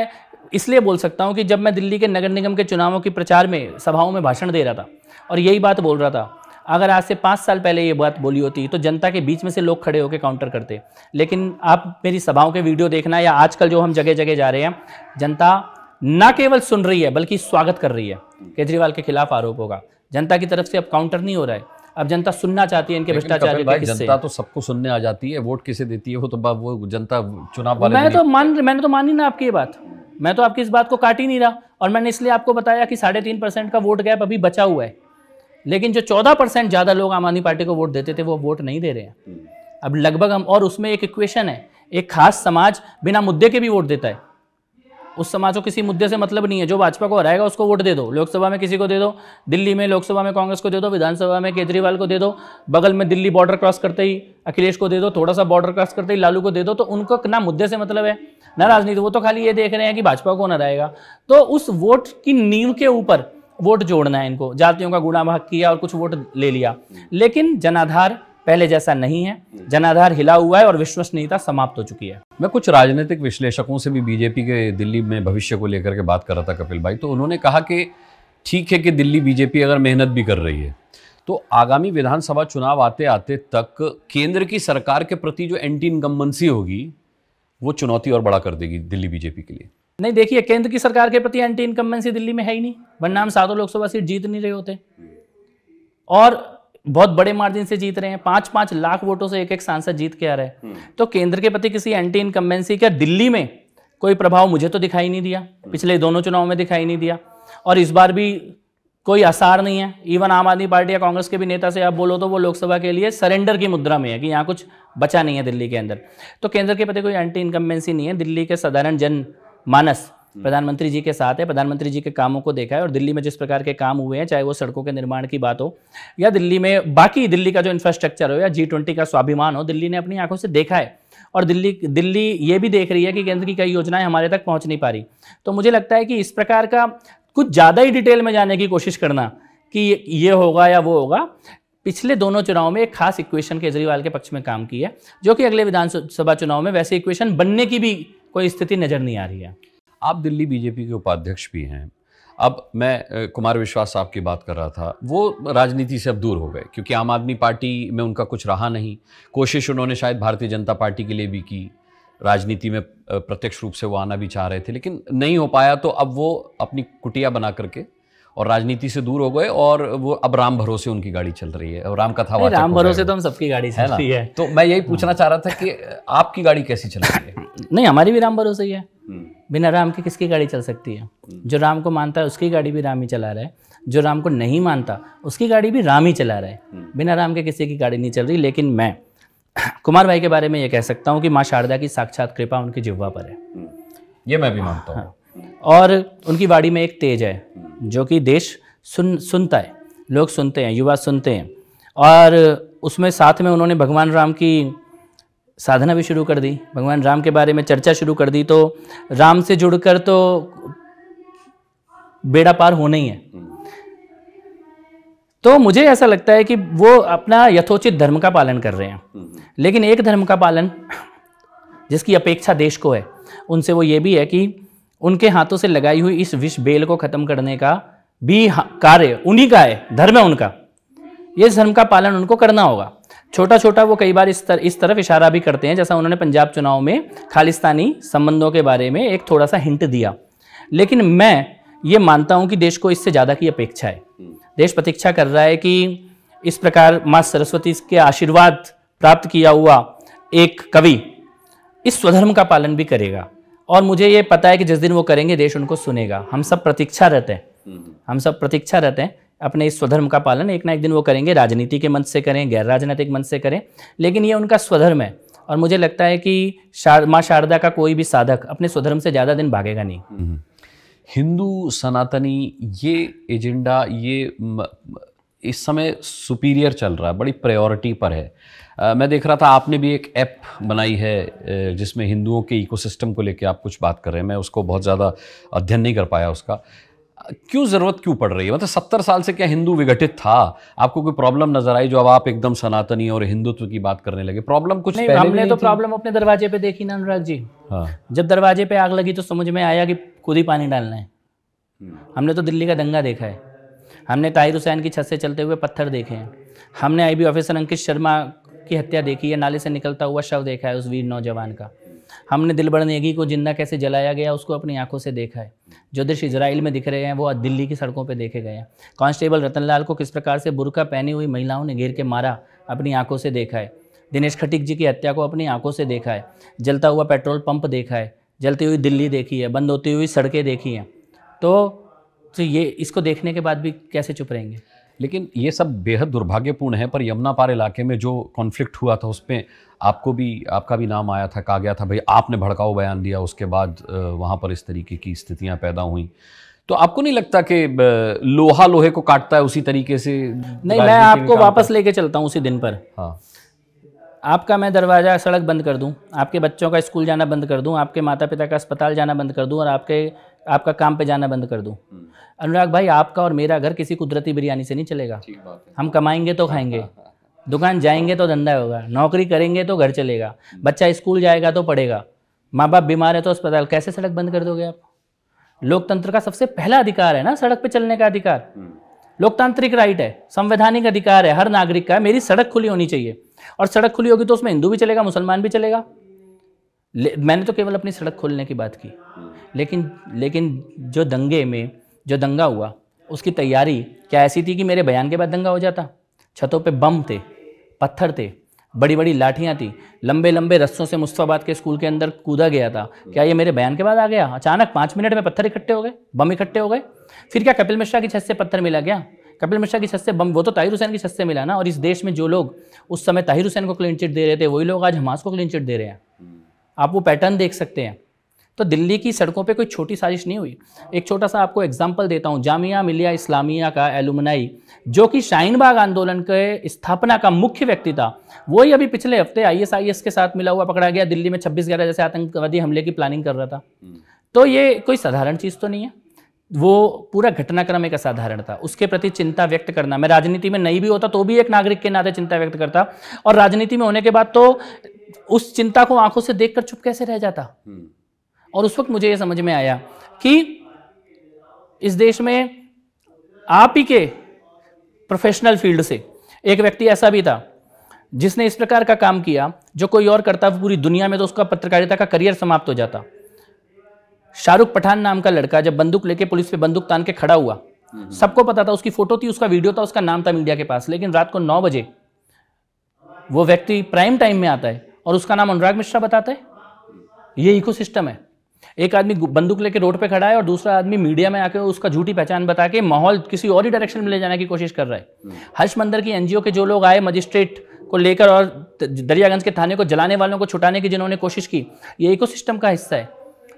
इसलिए बोल सकता हूँ कि जब मैं दिल्ली के नगर निगम के चुनावों के प्रचार में सभाओं में भाषण दे रहा था और यही बात बोल रहा था अगर आज से पाँच साल पहले ये बात बोली होती तो जनता के बीच में से लोग खड़े होकर काउंटर करते लेकिन आप मेरी सभाओं के वीडियो देखना या आजकल जो हम जगह जगह जा रहे हैं जनता न केवल सुन रही है बल्कि स्वागत कर रही है केजरीवाल के खिलाफ आरोप होगा जनता की तरफ से अब काउंटर नहीं हो रहा है अब जनता सुनना चाहती है इनके भ्रष्टाचार भाई जनता तो सबको सुनने आ जाती है वोट किसे देती है वो तो वो जनता चुनाव वाले मैं तो मान मैंने तो मानी ना आपकी ये बात मैं तो आपकी इस बात को काट ही नहीं रहा और मैंने इसलिए आपको बताया कि साढ़े तीन परसेंट का वोट गैप अभी बचा हुआ है लेकिन जो चौदह परसेंट ज़्यादा लोग आम आदमी पार्टी को वोट देते थे वो वोट नहीं दे रहे हैं हम्म। अब लगभग हम और उसमें एक इक्वेशन है एक खास समाज बिना मुद्दे के भी वोट देता है उस समाज को किसी मुद्दे से मतलब नहीं है जो भाजपा को हराएगा उसको वोट दे दो लोकसभा में किसी को दे दो दिल्ली में लोकसभा में कांग्रेस को दे दो विधानसभा में केजरीवाल को दे दो बगल में दिल्ली बॉर्डर क्रॉस करते ही अखिलेश को दे दो थोड़ा सा बॉर्डर क्रॉस करते ही लालू को दे दो तो उनको ना मुद्दे से मतलब है ना राजनीति वो तो खाली ये देख रहे हैं कि भाजपा को हराएगा तो उस वोट की नींव के ऊपर वोट जोड़ना है इनको जातियों का गुणा भाग किया और कुछ वोट ले लिया लेकिन जनाधार पहले जैसा नहीं है जनाधार हिला हुआ है और विश्वसनीयता समाप्त हो चुकी है मैं कुछ राजनीतिक विश्लेषकों से भी बीजेपी के दिल्ली में भविष्य को लेकर के बात कर रहा था कपिल भाई तो उन्होंने कहा कि ठीक है कि दिल्ली बीजेपी अगर मेहनत भी कर रही है तो आगामी विधानसभा चुनाव आते आते तक केंद्र की सरकार के प्रति जो एंटी इनकम्बेंसी होगी वो चुनौती और बड़ा कर देगी दिल्ली बीजेपी के लिए नहीं देखिए केंद्र की सरकार के प्रति एंटी इनकम्बेंसी दिल्ली में है ही नहीं वरना हम सातों लोकसभा सीट जीत नहीं रहे होते और बहुत बड़े मार्जिन से जीत रहे हैं पांच पांच लाख वोटों से एक एक सांसद जीत के आ रहे हैं हम्म। तो केंद्र के प्रति किसी एंटी इनकम्बेंसी का दिल्ली में कोई प्रभाव मुझे तो दिखाई नहीं दिया हम्म। पिछले दोनों चुनाव में दिखाई नहीं दिया और इस बार भी कोई आसार नहीं है इवन आम आदमी पार्टी या कांग्रेस के भी नेता से आप बोलो तो वो लोकसभा के लिए सरेंडर की मुद्रा में है कि यहाँ कुछ बचा नहीं है दिल्ली के अंदर तो केंद्र के प्रति कोई एंटी इनकम्बेंसी नहीं है दिल्ली के साधारण जन मानस हम्म। प्रधानमंत्री जी के साथ है प्रधानमंत्री जी के कामों को देखा है और दिल्ली में जिस प्रकार के काम हुए हैं चाहे वो सड़कों के निर्माण की बात हो या दिल्ली में बाकी दिल्ली का जो इंफ्रास्ट्रक्चर हो या जी ट्वेंटी का स्वाभिमान हो दिल्ली ने अपनी आंखों से देखा है और दिल्ली दिल्ली ये भी देख रही है कि केंद्र की कई योजनाएं हमारे तक पहुंच नहीं पा रही तो मुझे लगता है कि इस प्रकार का कुछ ज़्यादा ही डिटेल में जाने की कोशिश करना कि ये होगा या वो होगा पिछले दोनों चुनाव में एक खास इक्वेशन केजरीवाल के पक्ष में काम की है जो कि अगले विधानसभा चुनाव में वैसे इक्वेशन बनने की भी कोई स्थिति नज़र नहीं आ रही है आप दिल्ली बीजेपी के उपाध्यक्ष भी हैं अब मैं कुमार विश्वास साहब की बात कर रहा था वो राजनीति से अब दूर हो गए क्योंकि आम आदमी पार्टी में उनका कुछ रहा नहीं कोशिश उन्होंने शायद भारतीय जनता पार्टी के लिए भी की राजनीति में प्रत्यक्ष रूप से वो आना भी चाह रहे थे लेकिन नहीं हो पाया तो अब वो अपनी कुटिया बना करके और राजनीति से दूर हो गए और वो अब राम भरोसे उनकी गाड़ी चल रही है और राम कथा राम भरोसे तो हम सबकी गाड़ी चलती है, है तो मैं यही पूछना चाह रहा था कि आपकी गाड़ी कैसी चल रही है (laughs) नहीं हमारी भी राम भरोसे ही है हम्म। बिना राम की किसकी गाड़ी चल सकती है हम्म। जो राम को मानता है उसकी गाड़ी भी राम ही चला रहा है जो राम को नहीं मानता उसकी गाड़ी भी राम ही चला रहा है हम्म। बिना राम के किसी की गाड़ी नहीं चल रही लेकिन मैं (clears throat) कुमार भाई के बारे में ये कह सकता हूँ कि माँ शारदा की साक्षात कृपा उनके जिह्वा पर है ये मैं भी मानता हूँ हाँ। और उनकी वाड़ी में एक तेज है जो कि देश सुन सुनता है लोग सुनते हैं युवा सुनते हैं और उसमें साथ में उन्होंने भगवान राम की साधना भी शुरू कर दी भगवान राम के बारे में चर्चा शुरू कर दी तो राम से जुड़कर तो बेड़ा पार होना ही है तो मुझे ऐसा लगता है कि वो अपना यथोचित धर्म का पालन कर रहे हैं लेकिन एक धर्म का पालन जिसकी अपेक्षा देश को है उनसे वो ये भी है कि उनके हाथों से लगाई हुई इस विष बेल को खत्म करने का भी कार्य उन्हीं का है धर्म है उनका ये धर्म का पालन उनको करना होगा छोटा छोटा वो कई बार इस तर, इस तरफ इशारा भी करते हैं जैसा उन्होंने पंजाब चुनाव में खालिस्तानी संबंधों के बारे में एक थोड़ा सा हिंट दिया लेकिन मैं ये मानता हूँ कि देश को इससे ज़्यादा की अपेक्षा है देश प्रतीक्षा कर रहा है कि इस प्रकार माँ सरस्वती के आशीर्वाद प्राप्त किया हुआ एक कवि इस स्वधर्म का पालन भी करेगा और मुझे ये पता है कि जिस दिन वो करेंगे देश उनको सुनेगा हम सब प्रतीक्षा रहते हैं हम्म, हम्म। हम सब प्रतीक्षा रहते हैं अपने इस स्वधर्म का पालन एक ना एक दिन वो करेंगे राजनीति के मंच से करें गैर राजनीतिक मंच से करें लेकिन ये उनका स्वधर्म है और मुझे लगता है कि शार, माँ शारदा का कोई भी साधक अपने स्वधर्म से ज़्यादा दिन भागेगा नहीं, नहीं। हम्म, हिंदू सनातनी ये एजेंडा ये इस समय सुपीरियर चल रहा है बड़ी प्रायोरिटी पर है मैं देख रहा था आपने भी एक ऐप बनाई है जिसमें हिंदुओं के इकोसिस्टम को लेकर आप कुछ बात कर रहे हैं मैं उसको बहुत ज़्यादा अध्ययन नहीं कर पाया उसका क्यों ज़रूरत क्यों पड़ रही है मतलब सत्तर साल से क्या हिंदू विघटित था आपको कोई प्रॉब्लम नजर आई जो अब आप एकदम सनातनी और हिंदुत्व की बात करने लगे प्रॉब्लम कुछ नहीं, पहले हमने तो प्रॉब्लम अपने दरवाजे पे देखी ना अनुराग जी हाँ। जब दरवाजे पे आग लगी तो समझ में आया कि खुद ही पानी डालना है हमने तो दिल्ली का दंगा देखा है हमने ताहिर हुसैन की छत से चलते हुए पत्थर देखे हैं हमने I B officer Ankit Sharma की हत्या देखी है नाले से निकलता हुआ शव देखा है उस वीर नौजवान का हमने दिलबर नेगी को जिंदा कैसे जलाया गया उसको अपनी आंखों से देखा है जो दृश्य इसराइल में दिख रहे हैं वो दिल्ली की सड़कों पर देखे गए हैं कांस्टेबल रतनलाल को किस प्रकार से बुरका पहनी हुई महिलाओं ने घेर के मारा अपनी आंखों से देखा है दिनेश खटिक जी की हत्या को अपनी आंखों से देखा है जलता हुआ पेट्रोल पंप देखा है जलती हुई दिल्ली देखी है बंद होती हुई सड़कें देखी हैं तो, तो ये इसको देखने के बाद भी कैसे चुप रहेंगे लेकिन ये सब बेहद दुर्भाग्यपूर्ण है पर यमुना पार इलाके में जो कॉन्फ्लिक्ट हुआ था उसमें आपको भी आपका भी नाम आया था कहा गया था भाई आपने भड़काऊ बयान दिया उसके बाद वहाँ पर इस तरीके की स्थितियाँ पैदा हुई तो आपको नहीं लगता कि लोहा लोहे को काटता है उसी तरीके से नहीं मैं आपको वापस लेके चलता हूँ उसी दिन पर हाँ आपका मैं दरवाज़ा सड़क बंद कर दूँ आपके बच्चों का स्कूल जाना बंद कर दूँ आपके माता पिता का अस्पताल जाना बंद कर दूँ और आपके आपका काम पे जाना बंद कर दूँ हम्म। अनुराग भाई आपका और मेरा घर किसी कुदरती बिरयानी से नहीं चलेगा हम कमाएंगे तो खाएंगे (laughs) दुकान जाएंगे तो धंधा होगा नौकरी करेंगे तो घर चलेगा हम्म। बच्चा स्कूल जाएगा तो पढ़ेगा माँ बाप बीमार है तो अस्पताल कैसे सड़क बंद कर दोगे आप लोकतंत्र का सबसे पहला अधिकार है ना सड़क पे चलने का अधिकार हम्म। लोकतांत्रिक राइट है संवैधानिक अधिकार है हर नागरिक का मेरी सड़क खुली होनी चाहिए और सड़क खुली होगी तो उसमें हिंदू भी चलेगा मुसलमान भी चलेगा मैंने तो केवल अपनी सड़क खोलने की बात की लेकिन लेकिन जो दंगे में जो दंगा हुआ उसकी तैयारी क्या ऐसी थी कि मेरे बयान के बाद दंगा हो जाता छतों पे बम थे पत्थर थे बड़ी बड़ी लाठियाँ थी लंबे लंबे रस्सों से मुस्तफ़ाबाद के स्कूल के अंदर कूदा गया था हम्म। क्या ये मेरे बयान के बाद आ गया अचानक पाँच मिनट में पत्थर इकट्ठे हो गए बम इकट्ठे हो गए फिर क्या कपिल मिश्रा की छत से पत्थर मिला गया कपिल मिश्रा की छत से बम वो तो ताहिर हुसैन की छत से मिला ना और इस देश में जो लोग उस समय ताहिर हुसैन को क्लीन चिट दे रहे थे वही लोग आज हमास को क्लीन चिट दे रहे हैं हम्म। आप वो पैटर्न देख सकते हैं तो दिल्ली की सड़कों पे कोई छोटी साजिश नहीं हुई एक छोटा सा आपको एग्जाम्पल देता हूँ जामिया मिलिया इस्लामिया का एलुमनाई जो कि शाहीनबाग आंदोलन के स्थापना का मुख्य व्यक्ति था वही अभी पिछले हफ्ते आईएसआईएस के साथ मिला हुआ पकड़ा गया दिल्ली में छब्बीस ग्यारह जैसे आतंकवादी हमले की प्लानिंग कर रहा था हम्म। तो ये कोई साधारण चीज़ तो नहीं है वो पूरा घटनाक्रम एक असाधारण था उसके प्रति चिंता व्यक्त करना मैं राजनीति में नहीं भी होता तो भी एक नागरिक के नाते चिंता व्यक्त करता और राजनीति में होने के बाद तो उस चिंता को आंखों से देखकर चुप कैसे रह जाता हम्म। और उस वक्त मुझे ये समझ में आया कि इस देश में आप ही के प्रोफेशनल फील्ड से एक व्यक्ति ऐसा भी था जिसने इस प्रकार का काम किया जो कोई और करता पूरी दुनिया में तो उसका पत्रकारिता का करियर समाप्त हो जाता शाहरुख पठान नाम का लड़का जब बंदूक लेके पुलिस पे बंदूक तान के खड़ा हुआ हम्म। सबको पता था उसकी फोटो थी उसका वीडियो था उसका नाम था मीडिया के पास लेकिन रात को नौ बजे वो व्यक्ति प्राइम टाइम में आता है और उसका नाम अनुराग मिश्रा बताता है ये इकोसिस्टम है एक आदमी बंदूक लेके रोड पे खड़ा है और दूसरा आदमी मीडिया में आके उसका झूठी पहचान बता के माहौल किसी और ही डायरेक्शन में ले जाने की कोशिश कर रहा है हम्म। हर्ष मंदिर की एनजीओ के जो लोग आए मजिस्ट्रेट को लेकर और दरियागंज के थाने को जलाने वालों को छुटाने की जिन्होंने कोशिश की ये इको का हिस्सा है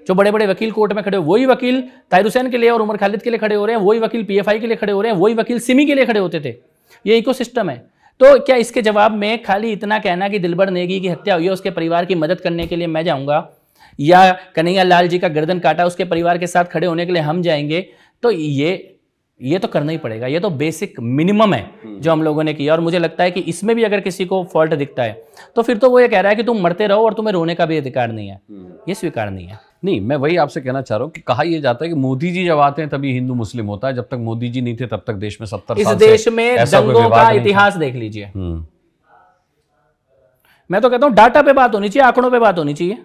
जो बड़े बड़े वकील कोर्ट में खड़े हो वही वकील ताहिर हुसैन के लिए और उमर खालिद के लिए खड़े हो रहे हैं वही वकील पी के लिए खड़े हो रहे हैं वही वकील सिमी के लिए खड़े होते थे ये इको है तो क्या इसके जवाब में खाली इतना कहना कि दिलबर नेगी की हत्या हुई है उसके परिवार की मदद करने के लिए मैं जाऊँगा या कन्हैया लाल जी का गर्दन काटा उसके परिवार के साथ खड़े होने के लिए हम जाएंगे तो ये ये तो करना ही पड़ेगा ये तो बेसिक मिनिमम है हम्म। जो हम लोगों ने किया और मुझे लगता है कि इसमें भी अगर किसी को फॉल्ट दिखता है तो फिर तो वो ये कह रहा है कि तुम मरते रहो और तुम्हें रोने का भी अधिकार नहीं है हम्म। ये स्वीकार नहीं है नहीं मैं वही आपसे कहना चाह रहा हूँ कि कहा यह जाता है कि मोदी जी जब आते हैं तभी हिंदू मुस्लिम होता है जब तक मोदी जी नहीं थे तब तक देश में सत्तर इस देश में दंगों का इतिहास देख लीजिए हम्म। मैं तो कहता हूँ डाटा पे बात होनी चाहिए आंकड़ों पे बात होनी चाहिए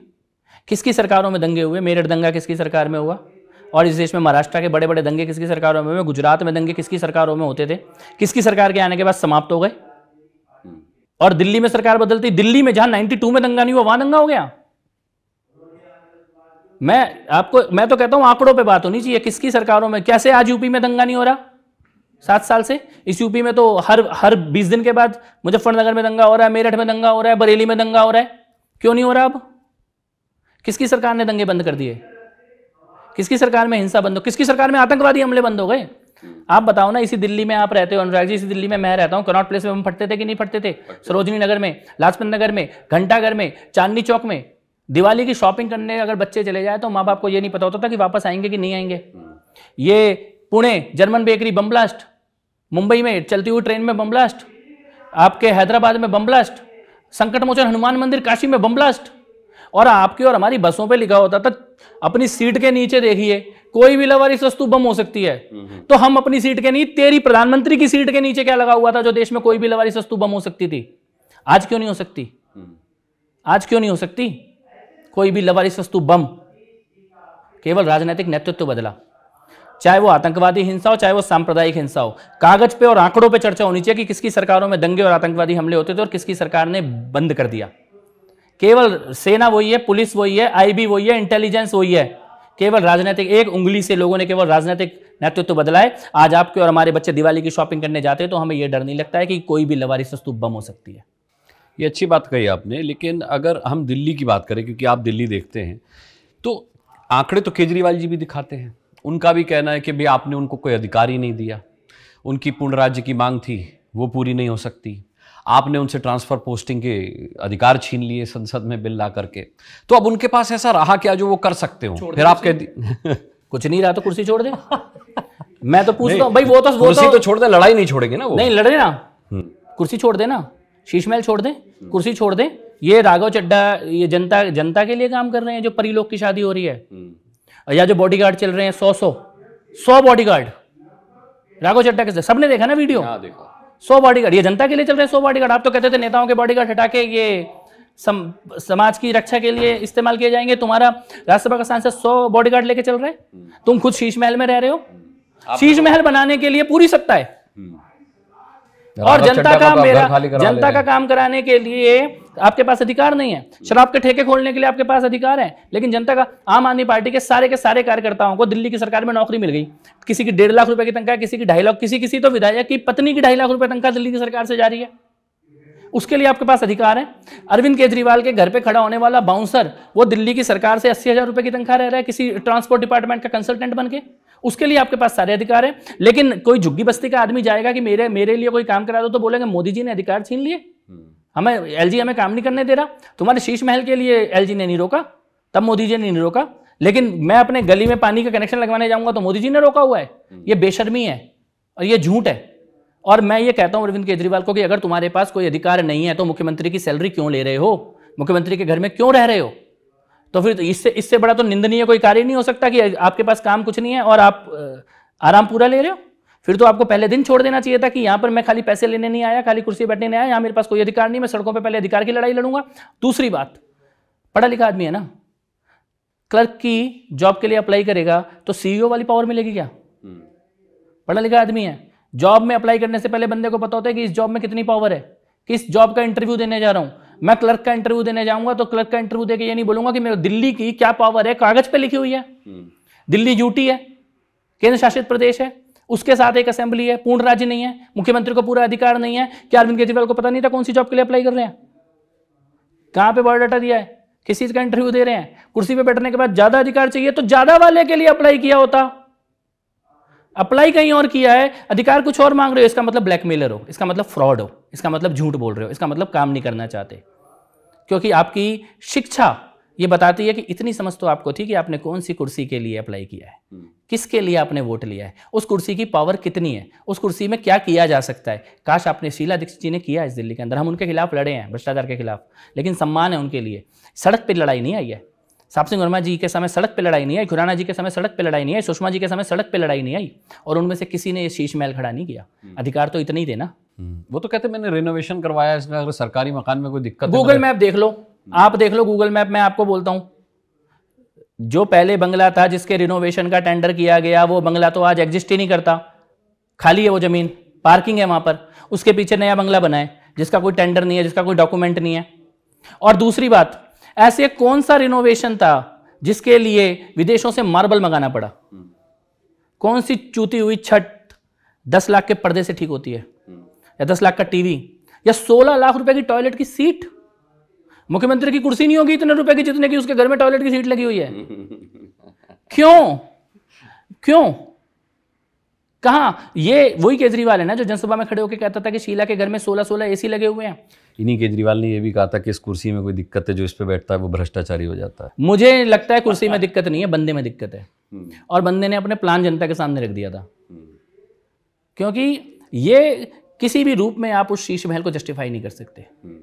किसकी सरकारों में दंगे हुए मेरठ दंगा किसकी सरकार में हुआ और इस देश में महाराष्ट्र के बड़े बड़े दंगे किसकी सरकारों में हुए गुजरात में दंगे किसकी सरकारों में होते थे किसकी सरकार के आने के बाद समाप्त हो गए और दिल्ली में सरकार बदलती दिल्ली में जहां 92 में दंगा नहीं हुआ वहां दंगा हो गया मैं आपको मैं तो कहता हूं आंकड़ों पे बात होनी चाहिए किसकी सरकारों में कैसे आज यूपी में दंगा नहीं हो रहा सात साल से इस यूपी में तो हर हर बीस दिन के बाद मुजफ्फरनगर में दंगा हो रहा है मेरठ में दंगा हो रहा है बरेली में दंगा हो रहा है क्यों नहीं हो रहा अब किसकी सरकार ने दंगे बंद कर दिए किसकी सरकार में हिंसा बंद हो किसकी सरकार में आतंकवादी हमले बंद हो गए आप बताओ ना इसी दिल्ली में आप रहते हो अनुराग जी इसी दिल्ली में मैं रहता हूँ कनॉट प्लेस में हम फटते थे कि नहीं फटते थे सरोजनी नगर में लाजपत नगर में घंटाघर में चांदनी चौक में दिवाली की शॉपिंग करने अगर बच्चे चले जाए तो माँ बाप को ये नहीं पता होता था कि वापस आएंगे कि नहीं आएंगे हम्म। ये Pune German bakery bomb blast Mumbai में चलती हुई ट्रेन में बम ब्लास्ट आपके हैदराबाद में बम ब्लास्ट संकटमोचन हनुमान मंदिर काशी में बम ब्लास्ट और आपकी और हमारी बसों पे लिखा होता था अपनी सीट के नीचे देखिए कोई भी लवारी सस्तु बम हो सकती है हम्म, हम्म। तो हम अपनी सीट के नहीं तेरी प्रधानमंत्री की सीट के नीचे क्या लगा हुआ था जो देश में कोई भी लवारी सस्तु बम हो सकती थी आज क्यों नहीं हो सकती हम्म। आज क्यों नहीं हो सकती कोई भी लवारी सस्तु बम केवल राजनीतिक नेतृत्व बदला चाहे वो आतंकवादी हिंसा हो चाहे वो सांप्रदायिक हिंसा हो कागज पे और आंकड़ों पे चर्चा होनी चाहिए कि किसकी सरकारों में दंगे और आतंकवादी हमले होते थे और किसकी सरकार ने बंद कर दिया केवल सेना वही है पुलिस वही है आईबी वही है इंटेलिजेंस वही है केवल राजनीतिक एक उंगली से लोगों ने केवल राजनीतिक नेतृत्व तो बदला है आज आपके और हमारे बच्चे दिवाली की शॉपिंग करने जाते हैं तो हमें यह डर नहीं लगता है कि कोई भी लवारी सस्तु बम हो सकती है ये अच्छी बात कही आपने लेकिन अगर हम दिल्ली की बात करें क्योंकि आप दिल्ली देखते हैं तो आंकड़े तो केजरीवाल जी भी दिखाते हैं उनका भी कहना है कि भाई आपने उनको कोई अधिकार ही नहीं दिया उनकी पूर्ण राज्य की मांग थी वो पूरी नहीं हो सकती आपने उनसे ट्रांसफ़र पोस्टिंग के अधिकार छीन लिए संसद में बिल ला करके तो अब उनके पास ऐसा रहा क्या जो वो कर सकते हो फिर आप कह (laughs) कुछ नहीं रहा तो कुर्सी छोड़ दे (laughs) मैं तो पूछता हूँ भाई वो तो कुर्सी तो-, तो छोड़ दे लड़ाई नहीं छोड़ेंगे ना वो नहीं लड़े ना हम्म। कुर्सी छोड़ दे ना शीश महल छोड़ दे कुर्सी छोड़ दे ये राघव चड्डा ये जनता जनता के लिए काम कर रहे हैं जो परी लोग की शादी हो रही है हम्म। या जो बॉडी चल रहे हैं सौ सौ सौ गार्ड राघव चड्डा के सबने देखा ना वीडियो हाँ, देखा सौ बॉडी गार्ड ये जनता के लिए चल रहे हैं सौ बॉडी गार्ड आप तो कहते थे नेताओं के बॉडी गार्ड हटा के ये सम, समाज की रक्षा के लिए इस्तेमाल किए जाएंगे तुम्हारा राज्यसभा का सांसद सौ बॉडी गार्ड लेके चल रहे तुम खुद शीश महल में रह रहे हो शीश तो- महल बनाने के लिए पूरी सत्ता है हम्म। और जनता का मेरा जनता का काम कराने के लिए आपके पास अधिकार नहीं है शराब के ठेके खोलने के लिए आपके पास अधिकार है लेकिन जनता का आम आदमी पार्टी के सारे के सारे कार्यकर्ताओं को दिल्ली की सरकार में नौकरी मिल गई किसी की डेढ़ लाख रुपए की तनख्वाह किसी की ढाई लाख किसी किसी तो विधायक की पत्नी की ढाई लाख रुपए तनख्वाह दिल्ली की सरकार से जा रही है उसके लिए आपके पास अधिकार है अरविंद केजरीवाल के घर पे खड़ा होने वाला बाउंसर वो दिल्ली की सरकार से अस्सी हज़ार रुपए की तनख्वाह रह रहा है किसी ट्रांसपोर्ट डिपार्टमेंट का कंसल्टेंट बन के उसके लिए आपके पास सारे अधिकार हैं लेकिन कोई झुग्गी बस्ती का आदमी जाएगा कि मेरे मेरे लिए कोई काम करा दो तो बोलेंगे मोदी जी ने अधिकार छीन लिए हम्म। हमें एल हमें काम नहीं करने दे रहा तुम्हारे शीश महल के लिए एल ने नहीं रोका तब मोदी जी ने नहीं रोका लेकिन मैं अपने गली में पानी का कनेक्शन लगवाने जाऊंगा तो मोदी जी ने रोका हुआ है हम्म। ये बेशर्मी है और ये झूठ है और मैं ये कहता हूं अरविंद केजरीवाल को कि अगर तुम्हारे पास कोई अधिकार नहीं है तो मुख्यमंत्री की सैलरी क्यों ले रहे हो मुख्यमंत्री के घर में क्यों रह रहे हो तो फिर तो इससे इससे बड़ा तो निंदनीय कोई कार्य नहीं हो सकता कि आपके पास काम कुछ नहीं है और आप आराम पूरा ले रहे हो फिर तो आपको पहले दिन छोड़ देना चाहिए था कि यहां पर मैं खाली पैसे लेने नहीं आया खाली कुर्सी बैठने नहीं आया यहाँ मेरे पास कोई अधिकार नहीं मैं सड़कों पर पहले अधिकार की लड़ाई लड़ूंगा दूसरी बात पढ़ा लिखा आदमी है ना क्लर्क की जॉब के लिए अप्लाई करेगा तो सीईओ e वाली पावर मिलेगी क्या हम्म। पढ़ा लिखा आदमी है जॉब में अप्लाई करने से पहले बंदे को पता होता है कि इस जॉब में कितनी पावर है किस जॉब का इंटरव्यू देने जा रहा हूं मैं क्लर्क का इंटरव्यू देने जाऊंगा तो क्लर्क का इंटरव्यू देकर ये नहीं बोलूंगा कि मेरे दिल्ली की क्या पावर है कागज पे लिखी हुई है हम्म। दिल्ली यूटी है केंद्र शासित प्रदेश है उसके साथ एक असेंबली है पूर्ण राज्य नहीं है मुख्यमंत्री को पूरा अधिकार नहीं है क्या अरविंद केजरीवाल को पता नहीं था कौन सी जॉब के लिए अप्लाई कर रहे हैं कहां पे बायोडाटा दिया है किस चीज का इंटरव्यू दे रहे हैं कुर्सी पे बैठने के बाद ज्यादा अधिकार चाहिए तो ज्यादा वाले के लिए अप्लाई किया होता अप्लाई कहीं और किया है अधिकार कुछ और मांग रहे हो इसका मतलब ब्लैकमेलर हो इसका मतलब फ्रॉड हो इसका मतलब झूठ बोल रहे हो इसका मतलब काम नहीं करना चाहते क्योंकि आपकी शिक्षा ये बताती है कि इतनी समझ तो आपको थी कि आपने कौन सी कुर्सी के लिए अप्लाई किया है हम्म। किसके लिए आपने वोट लिया है उस कुर्सी की पावर कितनी है उस कुर्सी में क्या किया जा सकता है काश आपने शीला दीक्षित जी ने किया इस दिल्ली के अंदर हम उनके खिलाफ लड़े हैं भ्रष्टाचार के खिलाफ लेकिन सम्मान है उनके लिए सड़क पर लड़ाई नहीं आई है साहब सिंह वर्मा जी के समय सड़क पर लड़ाई नहीं आई खुराना जी के समय सड़क पर लड़ाई नहीं आई सुषमा जी के समय सड़क पर लड़ाई नहीं आई और उनमें से किसी ने ये शीश महल खड़ा नहीं किया हम्म। अधिकार तो इतना ही देना हम्म। वो तो कहते मैंने रिनोवेशन करवाया इसमें अगर सरकारी मकान में कोई दिक्कत गूगल तो मैप देख लो आप देख लो गूगल मैप में आपको बोलता हूं जो पहले बंगला था जिसके रिनोवेशन का टेंडर किया गया वो बंगला तो आज एग्जिस्ट ही नहीं करता खाली है वो ज़मीन पार्किंग है वहां पर उसके पीछे नया बंगला बनाए जिसका कोई टेंडर नहीं है जिसका कोई डॉक्यूमेंट नहीं है और दूसरी बात ऐसे कौन सा रिनोवेशन था जिसके लिए विदेशों से मार्बल मंगाना पड़ा कौन सी चूती हुई छत दस लाख के पर्दे से ठीक होती है या दस लाख का टीवी या सोलह लाख रुपए की टॉयलेट की सीट मुख्यमंत्री की कुर्सी नहीं होगी इतने रुपए की जितने की उसके घर में टॉयलेट की सीट लगी हुई है क्यों क्यों कहा ये वही केजरीवाल है ना जो जनसभा में खड़े होकर कहता था कि शीला के घर में सोलह सोलह ए लगे हुए हैं इन्हीं केजरीवाल ने ये भी कहा था कि इस कुर्सी में कोई दिक्कत है जो इस पे बैठता है वो भ्रष्टाचारी हो जाता है मुझे लगता है कुर्सी में दिक्कत नहीं है बंदे में दिक्कत है हम्म। और बंदे ने अपने प्लान जनता के सामने रख दिया था हम्म। क्योंकि ये किसी भी रूप में आप उस शीश महल को जस्टिफाई नहीं कर सकते हम्म।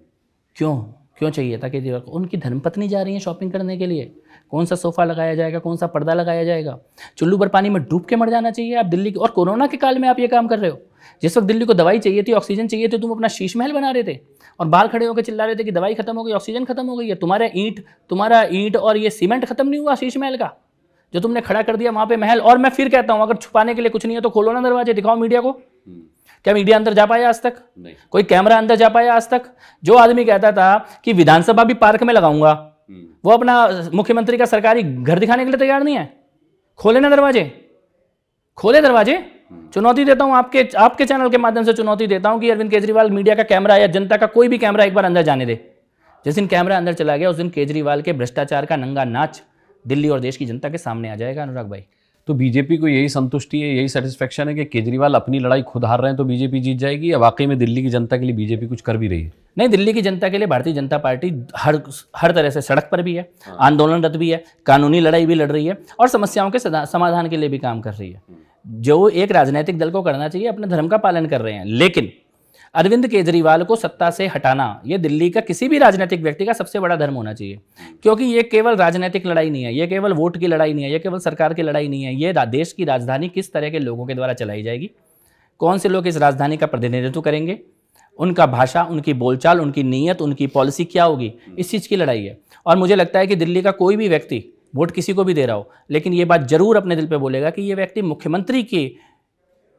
क्यों क्यों चाहिए था केजरीवाल को उनकी धर्मपत्नी जा रही है शॉपिंग करने के लिए कौन सा सोफा लगाया जाएगा कौन सा पर्दा लगाया जाएगा चुल्लू भर पानी में डूब के मर जाना चाहिए आप दिल्ली के और कोरोना के काल में आप ये काम कर रहे हो जिस वक्त दिल्ली को दवाई चाहिए थी ऑक्सीजन चाहिए थी तुम अपना शीश महल बना रहे थे और बाल खड़े होकर चिल्ला रहे थे कि दवाई खत्म हो गई ऑक्सीजन खत्म हो गई है तुम्हारा ईंट तुम्हारा ईंट और ये सीमेंट खत्म नहीं हुआ शीश महल का जो तुमने खड़ा कर दिया वहाँ पे महल और मैं फिर कहता हूँ अगर छुपाने के लिए कुछ नहीं है तो खोलो ना दरवाजे दिखाओ मीडिया को हम्म। क्या मीडिया अंदर जा पाया आज तक नहीं कोई कैमरा अंदर जा पाया आज तक जो आदमी कहता था कि विधानसभा भी पार्क में लगाऊंगा हम्म। वो अपना मुख्यमंत्री का सरकारी घर दिखाने के लिए तैयार नहीं है खोले ना दरवाजे खोले दरवाजे हम्म। चुनौती देता हूं आपके आपके चैनल के माध्यम से चुनौती देता हूं कि अरविंद केजरीवाल मीडिया का कैमरा या जनता का कोई भी कैमरा एक बार अंदर जाने दे जिस दिन कैमरा अंदर चला गया उस दिन केजरीवाल के भ्रष्टाचार का नंगा नाच दिल्ली और देश की जनता के सामने आ जाएगा अनुराग भाई तो बीजेपी को यही संतुष्टि है यही सेटिस्फेक्शन है कि केजरीवाल अपनी लड़ाई खुद हार रहे हैं तो बीजेपी जीत जाएगी या वाकई में दिल्ली की जनता के लिए बीजेपी कुछ कर भी रही है नहीं दिल्ली की जनता के लिए भारतीय जनता पार्टी हर हर तरह से सड़क पर भी है आंदोलनरत भी है कानूनी लड़ाई भी लड़ रही है और समस्याओं के समाधान के लिए भी काम कर रही है जो एक राजनीतिक दल को करना चाहिए अपने धर्म का पालन कर रहे हैं लेकिन अरविंद केजरीवाल को सत्ता से हटाना ये दिल्ली का किसी भी राजनीतिक व्यक्ति का सबसे बड़ा धर्म होना चाहिए क्योंकि ये केवल राजनीतिक लड़ाई नहीं है ये केवल वोट की लड़ाई नहीं है ये केवल सरकार की लड़ाई नहीं है ये देश की राजधानी किस तरह के लोगों के द्वारा चलाई जाएगी कौन से लोग इस राजधानी का प्रतिनिधित्व करेंगे उनका भाषा उनकी बोलचाल उनकी नीयत उनकी पॉलिसी क्या होगी इस चीज़ की लड़ाई है और मुझे लगता है कि दिल्ली का कोई भी व्यक्ति वोट किसी को भी दे रहा हो लेकिन ये बात जरूर अपने दिल पे बोलेगा कि ये व्यक्ति मुख्यमंत्री की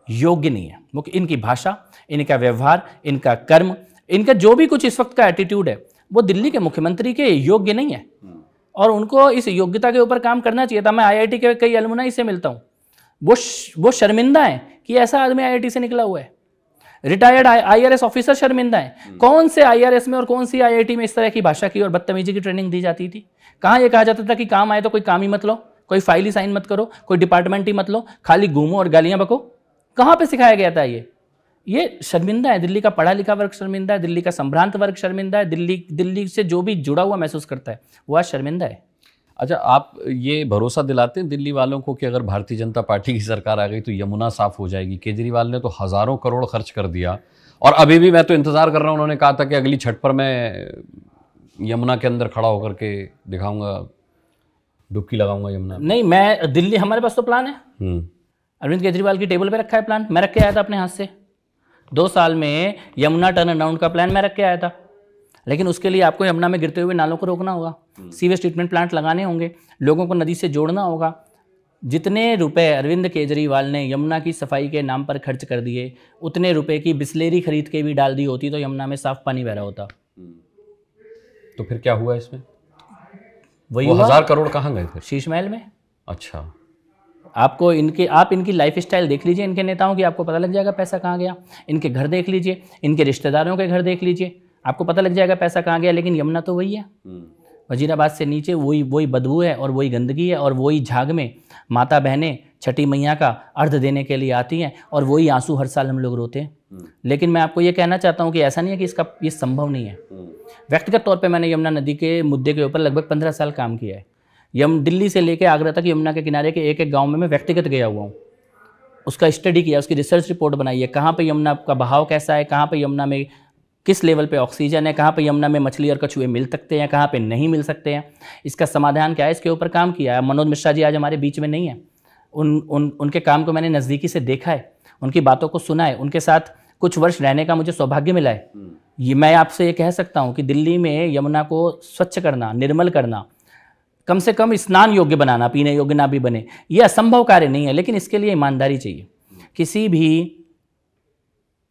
योग्य नहीं है मुख्य इनकी भाषा इनका व्यवहार इनका कर्म इनका जो भी कुछ इस वक्त का एटीट्यूड है वो दिल्ली के मुख्यमंत्री के योग्य नहीं है हम्म। और उनको इस योग्यता के ऊपर काम करना चाहिए था मैं आईआईटी के कई अलमुनाई से मिलता हूँ वो वो शर्मिंदा है कि ऐसा आदमी आईआईटी से निकला हुआ है रिटायर्ड आईआरएस ऑफिसर शर्मिंदा है हम्म। कौन से आईआरएस में और कौन सी आईआईटी में इस तरह की भाषा की और बदतमीजी की ट्रेनिंग दी जाती थी कहाँ ये कहा जाता था कि काम आए तो कोई काम ही मत लो कोई फाइल ही साइन मत करो कोई डिपार्टमेंट ही मत लो खाली घूमो और गालियाँ बको कहाँ पे सिखाया गया था ये ये शर्मिंदा है दिल्ली का पढ़ा लिखा वर्ग शर्मिंदा है दिल्ली का संभ्रांत वर्ग शर्मिंदा है दिल्ली दिल्ली से जो भी जुड़ा हुआ महसूस करता है वो आज शर्मिंदा है अच्छा आप ये भरोसा दिलाते हैं दिल्ली वालों को कि अगर भारतीय जनता पार्टी की सरकार आ गई तो यमुना साफ हो जाएगी केजरीवाल ने तो हज़ारों करोड़ खर्च कर दिया और अभी भी मैं तो इंतज़ार कर रहा हूँ उन्होंने कहा था कि अगली छठ पर मैं यमुना के अंदर खड़ा होकर के दिखाऊंगा डुबकी लगाऊंगा यमुना नहीं मैं दिल्ली हमारे पास तो प्लान है हम्म। अरविंद केजरीवाल की टेबल पे रखा है प्लान मैं रख के आया था अपने हाथ से दो साल में यमुना टर्न अराउंड का प्लान मैं रख के आया था लेकिन उसके लिए आपको यमुना में गिरते हुए नालों को रोकना होगा हम्म। सीवेज ट्रीटमेंट प्लांट लगाने होंगे लोगों को नदी से जोड़ना होगा जितने रुपए अरविंद केजरीवाल ने यमुना की सफाई के नाम पर खर्च कर दिए उतने रुपए की बिस्लेरी खरीद के भी डाल दी होती तो यमुना में साफ पानी बह रहा होता हम्म। तो फिर क्या हुआ इसमें वही वो हजार करोड़ कहाँ गए थे शीश महल में अच्छा आपको इनके आप इनकी लाइफ स्टाइल देख लीजिए इनके नेताओं की आपको पता लग जाएगा पैसा कहाँ गया इनके घर देख लीजिए इनके रिश्तेदारों के घर देख लीजिए आपको पता लग जाएगा पैसा कहाँ गया लेकिन यमुना तो वही है हम्म। वजीराबाद से नीचे वही वही बदबू है और वही गंदगी है और वही झाग में माता बहनें छठी मैया का अर्ध देने के लिए आती हैं और वही आंसू हर साल हम लोग रोते हैं हम्म। लेकिन मैं आपको ये कहना चाहता हूँ कि ऐसा नहीं है कि इसका ये संभव नहीं है हम्म। व्यक्तिगत तौर पर मैंने यमुना नदी के मुद्दे के ऊपर लगभग पंद्रह साल काम किया है यम दिल्ली से लेकर आगरा तक यमुना के किनारे के एक एक गाँव में मैं व्यक्तिगत गया हुआ हूँ उसका स्टडी किया उसकी रिसर्च रिपोर्ट बनाई है कहाँ पर यमुना का बहाव कैसा है कहाँ पर यमुना में किस लेवल पे ऑक्सीजन है कहाँ पे यमुना में मछली और कछुए मिल सकते हैं कहाँ पे नहीं मिल सकते हैं इसका समाधान क्या है इसके ऊपर काम किया है मनोज मिश्रा जी आज हमारे बीच में नहीं है उन उन उनके काम को मैंने नज़दीकी से देखा है उनकी बातों को सुना है उनके साथ कुछ वर्ष रहने का मुझे सौभाग्य मिला है हम्म। ये मैं आपसे ये कह सकता हूँ कि दिल्ली में यमुना को स्वच्छ करना निर्मल करना कम से कम स्नान योग्य बनाना पीने योग्य ना भी बने यह असंभव कार्य नहीं है लेकिन इसके लिए ईमानदारी चाहिए किसी भी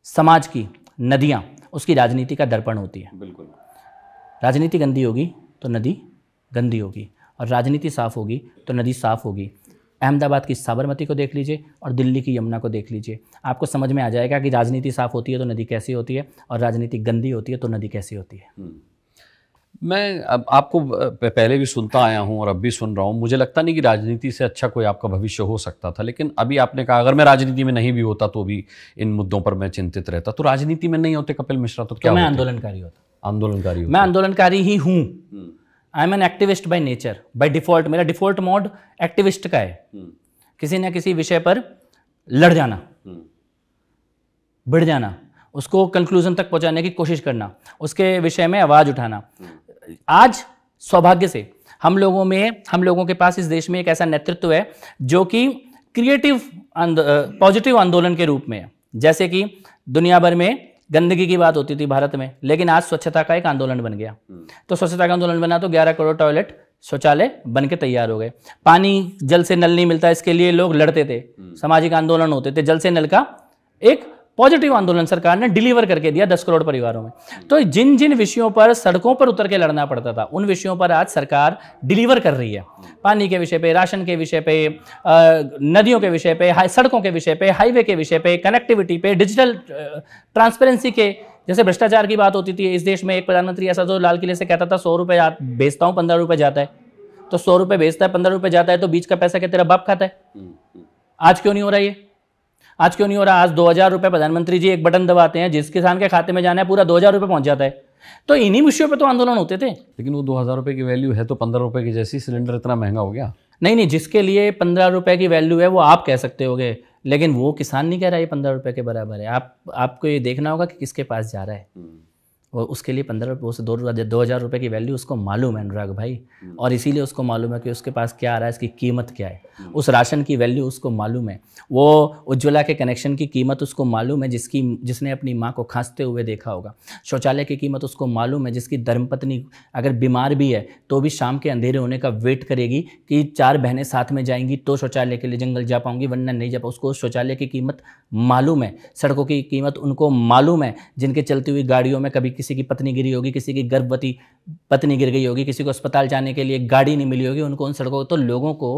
समाज की नदियाँ उसकी राजनीति का दर्पण होती है बिल्कुल राजनीति गंदी होगी तो नदी गंदी होगी और राजनीति साफ होगी तो नदी साफ होगी अहमदाबाद की साबरमती को देख लीजिए और दिल्ली की यमुना को देख लीजिए आपको समझ में आ जाएगा कि राजनीति साफ होती है तो नदी कैसी होती है और राजनीति गंदी होती है तो नदी कैसी होती है हम्म। मैं अब आपको पहले भी सुनता आया हूँ और अब भी सुन रहा हूं मुझे लगता नहीं कि राजनीति से अच्छा कोई आपका भविष्य हो सकता था लेकिन अभी आपने कहा अगर मैं राजनीति में नहीं भी होता तो भी इन मुद्दों पर मैं चिंतित रहता तो राजनीति में नहीं होते कपिल मिश्रा तो क्या तो मैं आंदोलनकारी होता आंदोलनकारी मैं आंदोलनकारी ही हूँ I am an activist by nature by default मेरा डिफॉल्ट मोड एक्टिविस्ट का है हम्म। किसी न किसी विषय पर लड़ जाना हम्म। बिड़ जाना उसको कंक्लूजन तक पहुंचाने की कोशिश करना उसके विषय में आवाज़ उठाना हम्म। आज सौभाग्य से हम लोगों में हम लोगों के पास इस देश में एक ऐसा नेतृत्व है जो कि क्रिएटिव पॉजिटिव uh, आंदोलन के रूप में है जैसे कि दुनिया भर में गंदगी की बात होती थी भारत में लेकिन आज स्वच्छता का एक आंदोलन बन गया हम्म। तो स्वच्छता का आंदोलन बना तो 11 करोड़ टॉयलेट शौचालय बन के तैयार हो गए पानी जल से नल नहीं मिलता इसके लिए लोग लड़ते थे हम्म। सामाजिक आंदोलन होते थे जल से नल का एक पॉजिटिव आंदोलन सरकार ने डिलीवर करके दिया दस करोड़ परिवारों में तो जिन जिन विषयों पर सड़कों पर उतर के लड़ना पड़ता था उन विषयों पर आज सरकार डिलीवर कर रही है पानी के विषय पे राशन के विषय पे नदियों के विषय पे सड़कों के विषय पे हाईवे के विषय पे कनेक्टिविटी पे डिजिटल ट्रांसपेरेंसी के जैसे भ्रष्टाचार की बात होती थी इस देश में एक प्रधानमंत्री ऐसा जो लाल किले से कहता था सौ रुपये भेजता हूँ पंद्रह रुपये जाता है तो सौ रुपये भेजता है पंद्रह रुपये जाता है तो बीच का पैसा क्या तेरा बाप खाता है हम्म, हम्म। आज क्यों नहीं हो रहा है आज क्यों नहीं हो रहा आज दो हज़ार रुपये प्रधानमंत्री जी एक बटन दबाते हैं जिस किसान के खाते में जाना है पूरा दो हज़ार रुपये पहुंच जाता है तो इन्हीं विषयों पर तो आंदोलन होते थे लेकिन वो दो हज़ार रुपये की वैल्यू है तो पंद्रह रुपये की जैसी सिलेंडर इतना महंगा हो गया नहीं नहीं जिसके लिए पंद्रह रुपये की वैल्यू है वो आप कह सकते हो लेकिन वो किसान नहीं कह रहा ये पंद्रह रुपये के बराबर है आप आपको ये देखना होगा कि किसके पास जा रहा है हम्म। और उसके लिए पंद्रह रुपये उससे दो दो हज़ार रुपये की वैल्यू उसको मालूम है अनुराग भाई हम्म। और इसीलिए उसको मालूम है कि उसके पास क्या आ रहा है इसकी कीमत क्या है हम्म। उस राशन की वैल्यू उसको मालूम है वो उज्ज्वला के कनेक्शन की कीमत उसको मालूम है जिसकी जिसने अपनी माँ को खांसते हुए देखा होगा शौचालय की कीमत उसको मालूम है जिसकी धर्मपत्नी अगर बीमार भी है तो भी शाम के अंधेरे होने का वेट करेगी कि चार बहनें साथ में जाएंगी तो शौचालय के लिए जंगल जा पाऊंगी वरना नहीं जा पाऊँ उसको शौचालय की कीमत मालूम है सड़कों की कीमत उनको मालूम है जिनके चलती हुई गाड़ियों में कभी किसी की पत्नी गिरी होगी किसी की गर्भवती पत्नी गिर गई होगी किसी को अस्पताल जाने के लिए गाड़ी नहीं मिली होगी उनको उन सड़कों तो लोगों को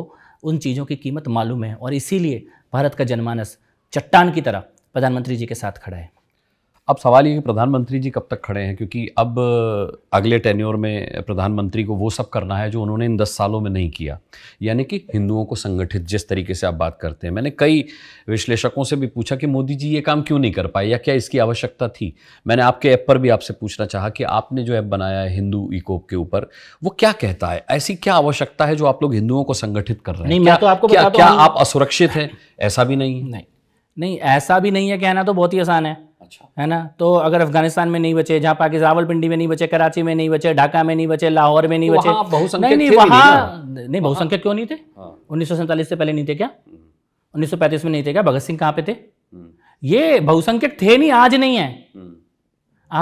उन चीज़ों की कीमत मालूम है और इसीलिए भारत का जनमानस चट्टान की तरह प्रधानमंत्री जी के साथ खड़ा है अब सवाल ये कि प्रधानमंत्री जी कब तक खड़े हैं क्योंकि अब अगले टेन्योर में प्रधानमंत्री को वो सब करना है जो उन्होंने इन दस सालों में नहीं किया यानी कि हिंदुओं को संगठित जिस तरीके से आप बात करते हैं मैंने कई विश्लेषकों से भी पूछा कि मोदी जी ये काम क्यों नहीं कर पाए या क्या इसकी आवश्यकता थी मैंने आपके ऐप पर भी आपसे पूछना चाहा कि आपने जो ऐप बनाया है हिंदू इकोप के ऊपर वो क्या कहता है ऐसी क्या आवश्यकता है जो आप लोग हिंदुओं को संगठित कर रहे हैं तो आपको क्या, तो क्या आप असुरक्षित हैं ऐसा भी नहीं नहीं नहीं ऐसा भी नहीं है कहना तो बहुत ही आसान है अच्छा है ना तो अगर अफगानिस्तान में नहीं बचे जहाँ पाकिस्तान रावलपिंडी में नहीं बचे कराची में नहीं बचे ढाका में नहीं बचे लाहौर में नहीं तो बचे बहुसंख्यक नहीं नहीं वहाँ नहीं बहुसंख्यक क्यों नहीं थे हाँ। उन्नीस से पहले नहीं थे क्या हम्म। उन्नीस में नहीं थे क्या भगत सिंह कहाँ पे थे हम्म। ये बहुसंख्यक थे नहीं आज नहीं है हम्म।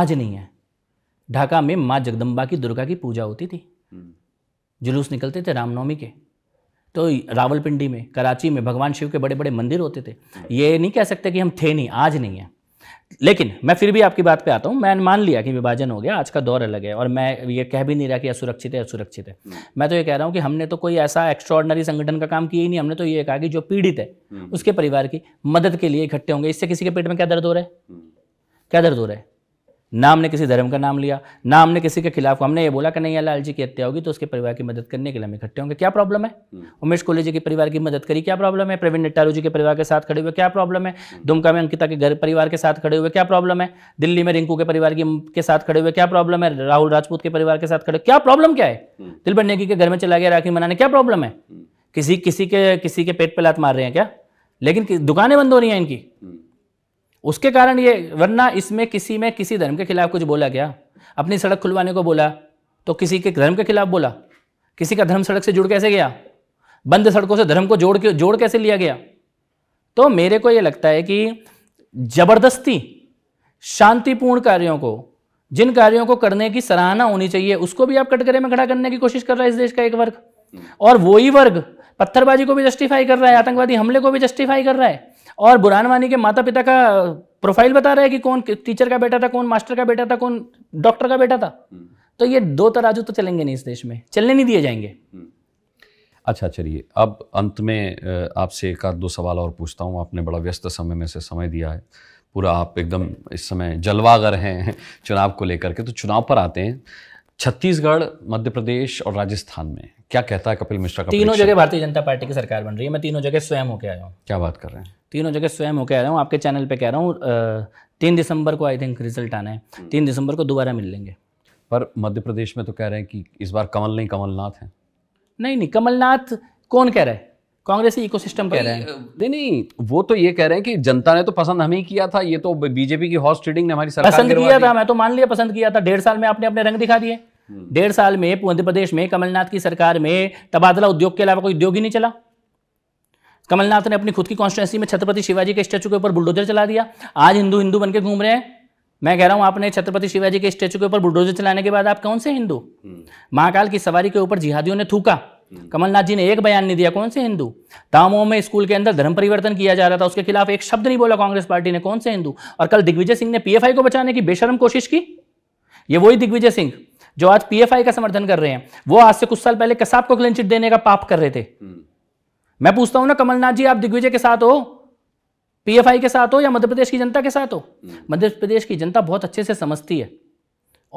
आज नहीं है ढाका में माँ जगदम्बा की दुर्गा की पूजा होती थी जुलूस निकलते थे रामनवमी के तो रावलपिंडी में कराची में भगवान शिव के बड़े बड़े मंदिर होते थे ये नहीं कह सकते कि हम थे नहीं आज नहीं है लेकिन मैं फिर भी आपकी बात पे आता हूँ मैंने मान लिया कि विभाजन हो गया आज का दौर अलग है और मैं ये कह भी नहीं रहा कि असुरक्षित है असुरक्षित है हम्म। मैं तो ये कह रहा हूँ कि हमने तो कोई ऐसा एक्स्ट्रॉर्डनरी संगठन का काम किया ही नहीं हमने तो ये कहा कि जो पीड़ित है हम्म। उसके परिवार की मदद के लिए इकट्ठे होंगे इससे किसी के पेट में क्या दर्द हो रहा है हम्म। क्या दर्द हो रहा है ना हमने किसी धर्म का नाम लिया ना हमने किसी के खिलाफ हमने ये बोला कि नहीं लाल जी की हत्या होगी तो उसके परिवार की मदद करने के लिए हम इकट्ठे होंगे क्या प्रॉब्लम है हम्म। उमेश कोहली जी के परिवार की मदद करी क्या प्रॉब्लम है प्रवीण नट्टारू जी के परिवार के साथ खड़े हुए क्या प्रॉब्लम है हम्म। दुमका में अंकिता के घर परिवार के साथ खड़े हुए क्या प्रॉब्लम है दिल्ली में रिंकू के परिवार के साथ खड़े हुए क्या प्रॉब्लम है राहुल राजपूत के परिवार के साथ खड़े क्या प्रॉब्लम क्या है हम्म। दिलबर नेगी के घर में चला गया राखी मनाने क्या प्रॉब्लम है किसी किसी के किसी के पेट पे लात मार रहे हैं क्या लेकिन दुकानें बंद हो रही हैं इनकी उसके कारण ये वरना इसमें किसी में किसी धर्म के खिलाफ कुछ बोला गया अपनी सड़क खुलवाने को बोला तो किसी के धर्म के खिलाफ बोला किसी का धर्म सड़क से जुड़ कैसे गया बंद सड़कों से धर्म को जोड़ के जोड़ कैसे लिया गया तो मेरे को ये लगता है कि जबरदस्ती शांतिपूर्ण कार्यों को जिन कार्यों को करने की सराहना होनी चाहिए उसको भी आप कटघरे में खड़ा करने की कोशिश कर रहा है इस देश का एक वर्ग और वही वर्ग पत्थरबाजी को भी जस्टिफाई कर रहा है आतंकवादी हमले को भी जस्टिफाई कर रहा है और बुरहान वानी के माता पिता का प्रोफाइल बता रहा है कि कौन टीचर का बेटा था कौन मास्टर का बेटा था कौन डॉक्टर का बेटा था हम्म। तो ये दो तराजू तो चलेंगे नहीं इस देश में चलने नहीं दिए जाएंगे हम्म। अच्छा चलिए अब अंत में आपसे एक आध दो सवाल और पूछता हूँ आपने बड़ा व्यस्त समय में से समय दिया है पूरा आप एकदम इस समय जलवागर हैं (laughs) चुनाव को लेकर के तो चुनाव पर आते हैं छत्तीसगढ़ मध्य प्रदेश और राजस्थान में क्या कहता है कपिल मिश्रा का तीनों जगह भारतीय जनता पार्टी की सरकार बन रही है मैं तीनों जगह स्वयं होकर आया हूँ क्या बात कर रहे हैं तीनों जगह स्वयं हो कह रहा हूँ आपके चैनल पे कह रहा हूँ तीन दिसंबर को आई थिंक रिजल्ट आना है हम्म। तीन दिसंबर को दोबारा मिल लेंगे पर मध्य प्रदेश में तो कह रहे हैं कि इस बार कमल नहीं कमलनाथ हैं नहीं नहीं कमलनाथ कौन कह रहा है कांग्रेस इको इकोसिस्टम कह रहे हैं नहीं नहीं वो तो ये कह रहे हैं कि जनता ने तो पसंद हमें ही किया था ये तो बीजेपी की हॉर्स ट्रेडिंग ने हमारी सरकार पसंद किया था मैं तो मान लिया पसंद किया था डेढ़ साल में आपने अपने रंग दिखा दिए हम्म। डेढ़ साल में मध्य प्रदेश में कमलनाथ की सरकार में तबादला उद्योग के अलावा कोई उद्योग ही नहीं चला कमलनाथ ने अपनी खुद की कॉन्स्टिट्युएंसी में छत्रपति शिवाजी के स्टैचू के ऊपर बुलडोजर चला दिया आज हिंदू हिंदू बनकर घूम रहे हैं मैं कह रहा हूं आपने छत्रपति शिवाजी के स्टैचू के ऊपर बुलडोजर चलाने के बाद आप कौन से हिंदू हम्म। महाकाल की सवारी के ऊपर जिहादियों ने थूका हम्म। कमलनाथ जी ने एक बयान नहीं दिया कौन से हिंदू दामोह में स्कूल के अंदर धर्म परिवर्तन किया जा रहा था उसके खिलाफ एक शब्द नहीं बोला कांग्रेस पार्टी ने कौन से हिंदू और कल दिग्विजय सिंह ने पीएफआई को बचाने की बेशरम कोशिश की ये वही दिग्विजय सिंह जो आज पीएफआई का समर्थन कर रहे हैं वो आज से कुछ साल पहले कसाब को क्लीन चिट देने का पाप कर रहे थे हम्म। मैं पूछता हूं ना कमलनाथ जी आप दिग्विजय के साथ हो पीएफआई के साथ हो या मध्य प्रदेश की जनता के साथ हो हम्म। मध्य प्रदेश की जनता बहुत अच्छे से समझती है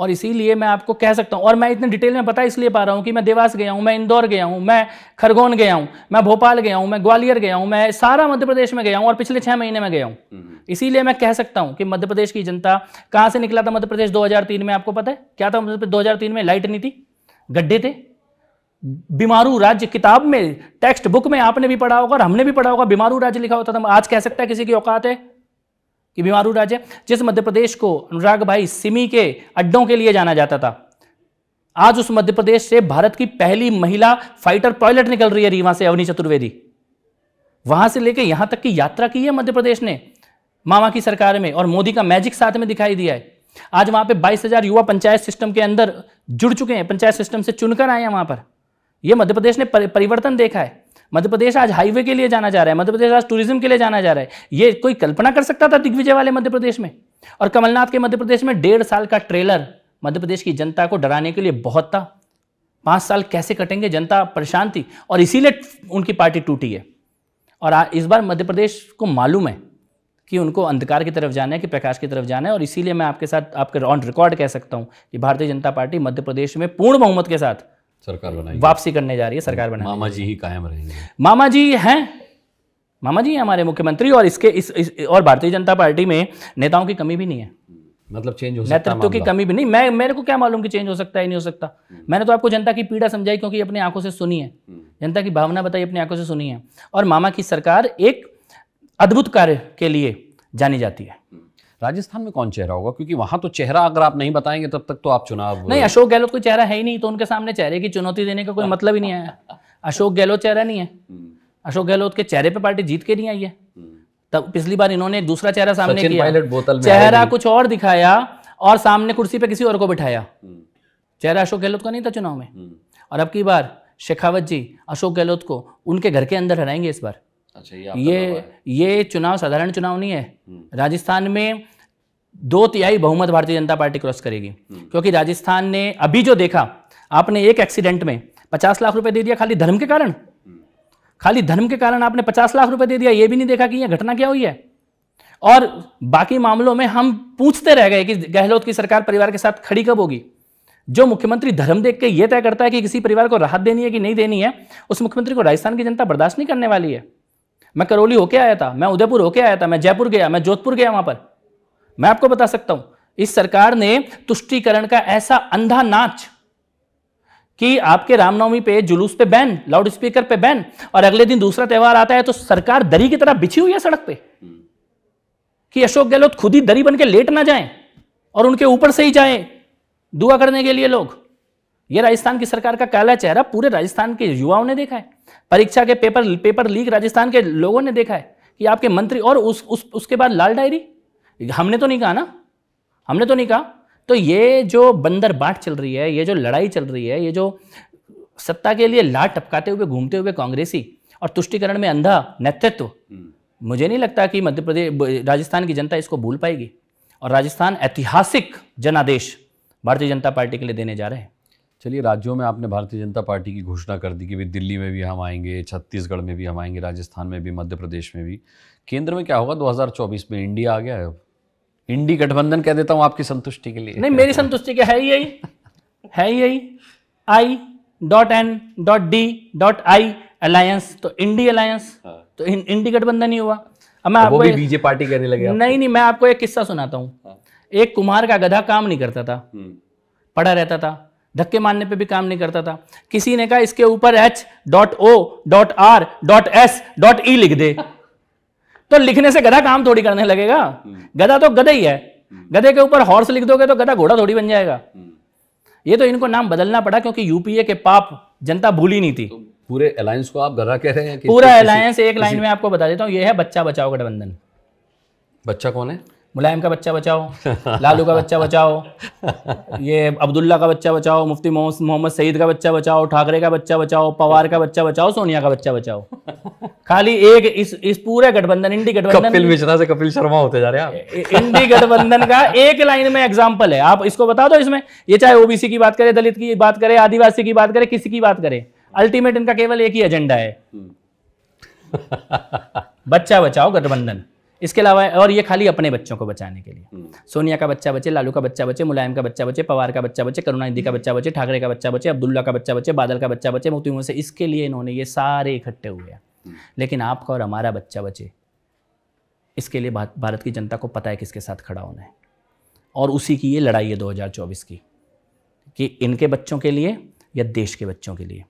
और इसीलिए मैं आपको कह सकता हूं और मैं इतने डिटेल में बता इसलिए पा रहा हूं कि मैं देवास गया हूं मैं इंदौर गया हूं मैं खरगोन गया हूं मैं भोपाल गया हूं मैं ग्वालियर गया हूं मैं सारा मध्य प्रदेश में गया हूं और पिछले छह महीने में गया हूं हम्म। इसीलिए मैं कह सकता हूं कि मध्य प्रदेश की जनता कहां से निकला था मध्य प्रदेश 2003 में आपको पता है क्या था मध्य प्रदेश 2003 में लाइट नहीं थी गड्ढे थे बीमारू राज्य किताब में टेक्स्ट बुक में आपने भी पढ़ा होगा और हमने भी पढ़ा होगा बीमारू राज्य लिखा होता था आज कह सकता है किसी की औकात है कि बीमारू राज्य जिस मध्य प्रदेश को अनुराग भाई सिमी के अड्डों के लिए जाना जाता था आज उस मध्य प्रदेश से भारत की पहली महिला फाइटर पायलट निकल रही है रीवा से अवनी चतुर्वेदी वहां से लेकर यहां तक की यात्रा की है मध्य प्रदेश ने मामा की सरकार में और मोदी का मैजिक साथ में दिखाई दिया है आज वहां पे 22,000 युवा पंचायत सिस्टम के अंदर जुड़ चुके हैं पंचायत सिस्टम से चुनकर आए हैं वहां पर ये मध्य प्रदेश ने परिवर्तन देखा है मध्य प्रदेश आज हाईवे के लिए जाना जा रहा है मध्य प्रदेश आज टूरिज्म के लिए जाना जा रहा है ये कोई कल्पना कर सकता था दिग्विजय वाले मध्य प्रदेश में और कमलनाथ के मध्य प्रदेश में डेढ़ साल का ट्रेलर मध्य प्रदेश की जनता को डराने के लिए बहुत था पाँच साल कैसे कटेंगे जनता परेशान थी और इसीलिए उनकी पार्टी टूटी है और इस बार मध्य प्रदेश को मालूम है कि उनको अंधकार की तरफ जाना है कि प्रकाश की तरफ जाना है और इसीलिए मैं आपके साथ आपके ऑन रिकॉर्ड कह सकता हूं कि भारतीय जनता पार्टी मध्य प्रदेश में पूर्ण बहुमत के साथ सरकार बनाएगी वापसी करने जा रही है सरकार बनाएगी मामा जी ही कायम रहेंगे मामा जी हैं मामा जी हमारे मुख्यमंत्री और इसके इस, इस और भारतीय जनता पार्टी में नेताओं की कमी भी नहीं है मतलब चेंज हो सकता नेतृत्व की कमी भी नहीं मैं मेरे को क्या मालूम कि चेंज हो सकता है नहीं हो सकता मैंने तो आपको जनता की पीड़ा समझाई क्योंकि अपनी आंखों से सुनी है जनता की भावना बताई अपनी आंखों से सुनी है और मामा की सरकार एक अद्भुत कार्य के लिए जानी जाती है राजस्थान में कौन चेहरा होगा क्योंकि वहां तो चेहरा अगर आप नहीं बताएंगे तब तक तो आप चुनाव नहीं अशोक गहलोत कोई चेहरा है ही नहीं तो उनके सामने चेहरे की चुनौती देने का कोई हाँ। मतलब ही नहीं आया अशोक गहलोत चेहरा नहीं है हम्म। अशोक गहलोत के चेहरे पे पार्टी जीत के नहीं आई है हम्म। तब पिछली बार इन्होंने दूसरा चेहरा सामने किया बोतल में चेहरा कुछ और दिखाया और सामने कुर्सी पे किसी और को बिठाया हम्म। चेहरा अशोक गहलोत का नहीं था चुनाव में और अब की बार शेखावत जी अशोक गहलोत को उनके घर के अंदर हराएंगे इस बार अच्छा ये ये, ये चुनाव साधारण चुनाव नहीं है हम्म। राजस्थान में दो तिहाई बहुमत भारतीय जनता पार्टी क्रॉस करेगी हम्म। क्योंकि राजस्थान ने अभी जो देखा आपने एक एक्सीडेंट में पचास लाख रुपए दे दिया खाली धर्म के कारण हम्म। खाली धर्म के कारण आपने पचास लाख रुपए दे दिया ये भी नहीं देखा कि यह घटना क्या हुई है और बाकी मामलों में हम पूछते रह गए कि गहलोत की सरकार परिवार के साथ खड़ी कब होगी जो मुख्यमंत्री धर्म देख के ये तय करता है कि किसी परिवार को राहत देनी है कि नहीं देनी है उस मुख्यमंत्री को राजस्थान की जनता बर्दाश्त नहीं करने वाली है मैं करौली होके आया था मैं उदयपुर होके आया था मैं जयपुर गया मैं जोधपुर गया वहां पर मैं आपको बता सकता हूं इस सरकार ने तुष्टिकरण का ऐसा अंधा नाच कि आपके रामनवमी पे जुलूस पे बैन लाउड स्पीकर पे बैन और अगले दिन दूसरा त्यौहार आता है तो सरकार दरी की तरह बिछी हुई है सड़क पे कि अशोक गहलोत खुद ही दरी बन के लेट ना जाए और उनके ऊपर से ही जाए दुआ करने के लिए लोग ये राजस्थान की सरकार का काला चेहरा पूरे राजस्थान के युवाओं ने देखा है परीक्षा के पेपर पेपर लीक राजस्थान के लोगों ने देखा है कि आपके मंत्री और उस, उस उसके बाद लाल डायरी हमने तो नहीं कहा ना हमने तो नहीं कहा तो ये जो बंदर बाट चल रही है ये जो लड़ाई चल रही है ये जो सत्ता के लिए लाट टपकाते हुए घूमते हुए कांग्रेसी और तुष्टिकरण में अंधा नेतृत्व हम्म। मुझे नहीं लगता कि मध्य प्रदेश राजस्थान की जनता इसको भूल पाएगी और राजस्थान ऐतिहासिक जनादेश भारतीय जनता पार्टी के लिए देने जा रहे हैं चलिए राज्यों में आपने भारतीय जनता पार्टी की घोषणा कर दी कि भी दिल्ली में भी हम आएंगे छत्तीसगढ़ में भी हम आएंगे राजस्थान में भी मध्य प्रदेश में भी केंद्र में क्या होगा 2024 में इंडिया आ गया है इंडी गठबंधन कह देता हूँ आपकी संतुष्टि के लिए नहीं मेरी संतुष्टि क्या है ही यही है ही यही I dot N dot D dot I alliance तो इंडी अलायंस हाँ। तो इंडी गठबंधन ही हुआ अब मैं आपको बीजेपी पार्टी कहने लगे नहीं नहीं मैं आपको एक किस्सा सुनाता हूँ हाँ। एक कुमार का गधा काम नहीं करता था हम्म। पड़ा रहता था धक्के मारने पे भी काम नहीं करता था किसी ने कहा इसके ऊपर H dot O dot R dot S dot E लिख दे तो लिखने से गधा काम थोड़ी करने लगेगा गधा तो गधा ही है गधे के ऊपर हॉर्स लिख दोगे तो गधा घोड़ा थोड़ी बन जाएगा ये तो इनको नाम बदलना पड़ा क्योंकि यूपीए के पाप जनता भूली नहीं थी तो पूरे अलायंस को आप गधा कह रहे हैं पूरा अलायंस एक लाइन में आपको बता देता हूँ ये है बच्चा बचाओ गठबंधन बच्चा कौन है मुलायम का बच्चा बचाओ लालू का बच्चा बचाओ ये अब्दुल्ला का बच्चा बचाओ मुफ्ती मोहम्मद सईद का बच्चा बचाओ ठाकरे का बच्चा बचाओ पवार का बच्चा बचाओ सोनिया का बच्चा बचाओ खाली एक इस इस पूरे गठबंधन इंडी गठबंधन कपिल मिश्रा से कपिल शर्मा होते जा रहे हैं इंडी गठबंधन का एक लाइन में एग्जाम्पल है आप इसको बता दो इसमें ये चाहे ओबीसी की बात करे दलित की बात करे आदिवासी की बात करे किसी की बात करें अल्टीमेट इनका केवल एक ही एजेंडा है हम्म। बच्चा बचाओ गठबंधन इसके अलावा और ये खाली अपने बच्चों को बचाने के लिए हम्म। सोनिया का बच्चा बचे लालू का बच्चा बचे मुलायम का बच्चा बचे पवार का बच्चा बचे करुणानिधि का बच्चा बचे ठाकरे का बच्चा बचे अब्दुल्ला का बच्चा बचे बादल का बच्चा बचे मुफ्ती से इसके लिए इन्होंने ये सारे इकट्ठे हुए हैं हम्म। लेकिन आपका और हमारा बच्चा बचे इसके लिए भारत की जनता को पता है किसके साथ खड़ा होना है और उसी की ये लड़ाई है दो की कि इनके बच्चों के लिए या देश के बच्चों के लिए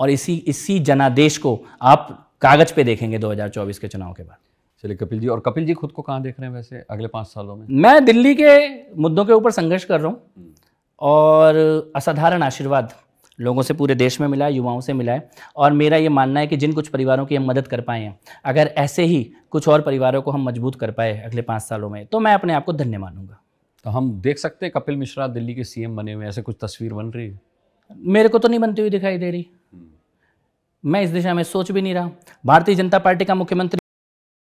और इसी इसी जनादेश को आप कागज़ पे देखेंगे 2024 के चुनाव के बाद चलिए कपिल जी और कपिल जी खुद को कहाँ देख रहे हैं वैसे अगले पाँच सालों में मैं दिल्ली के मुद्दों के ऊपर संघर्ष कर रहा हूँ हम्म। और असाधारण आशीर्वाद लोगों से पूरे देश में मिला है युवाओं से मिला है और मेरा ये मानना है कि जिन कुछ परिवारों की हम मदद कर पाए हैं अगर ऐसे ही कुछ और परिवारों को हम मजबूत कर पाए अगले पाँच सालों में तो मैं अपने आप को धन्य मानूंगा तो हम देख सकते हैं कपिल मिश्रा दिल्ली के सीएम बने हुए ऐसे कुछ तस्वीर बन रही है मेरे को तो नहीं बनती हुई दिखाई दे रही हम्म। मैं इस दिशा में सोच भी नहीं रहा भारतीय जनता पार्टी का मुख्यमंत्री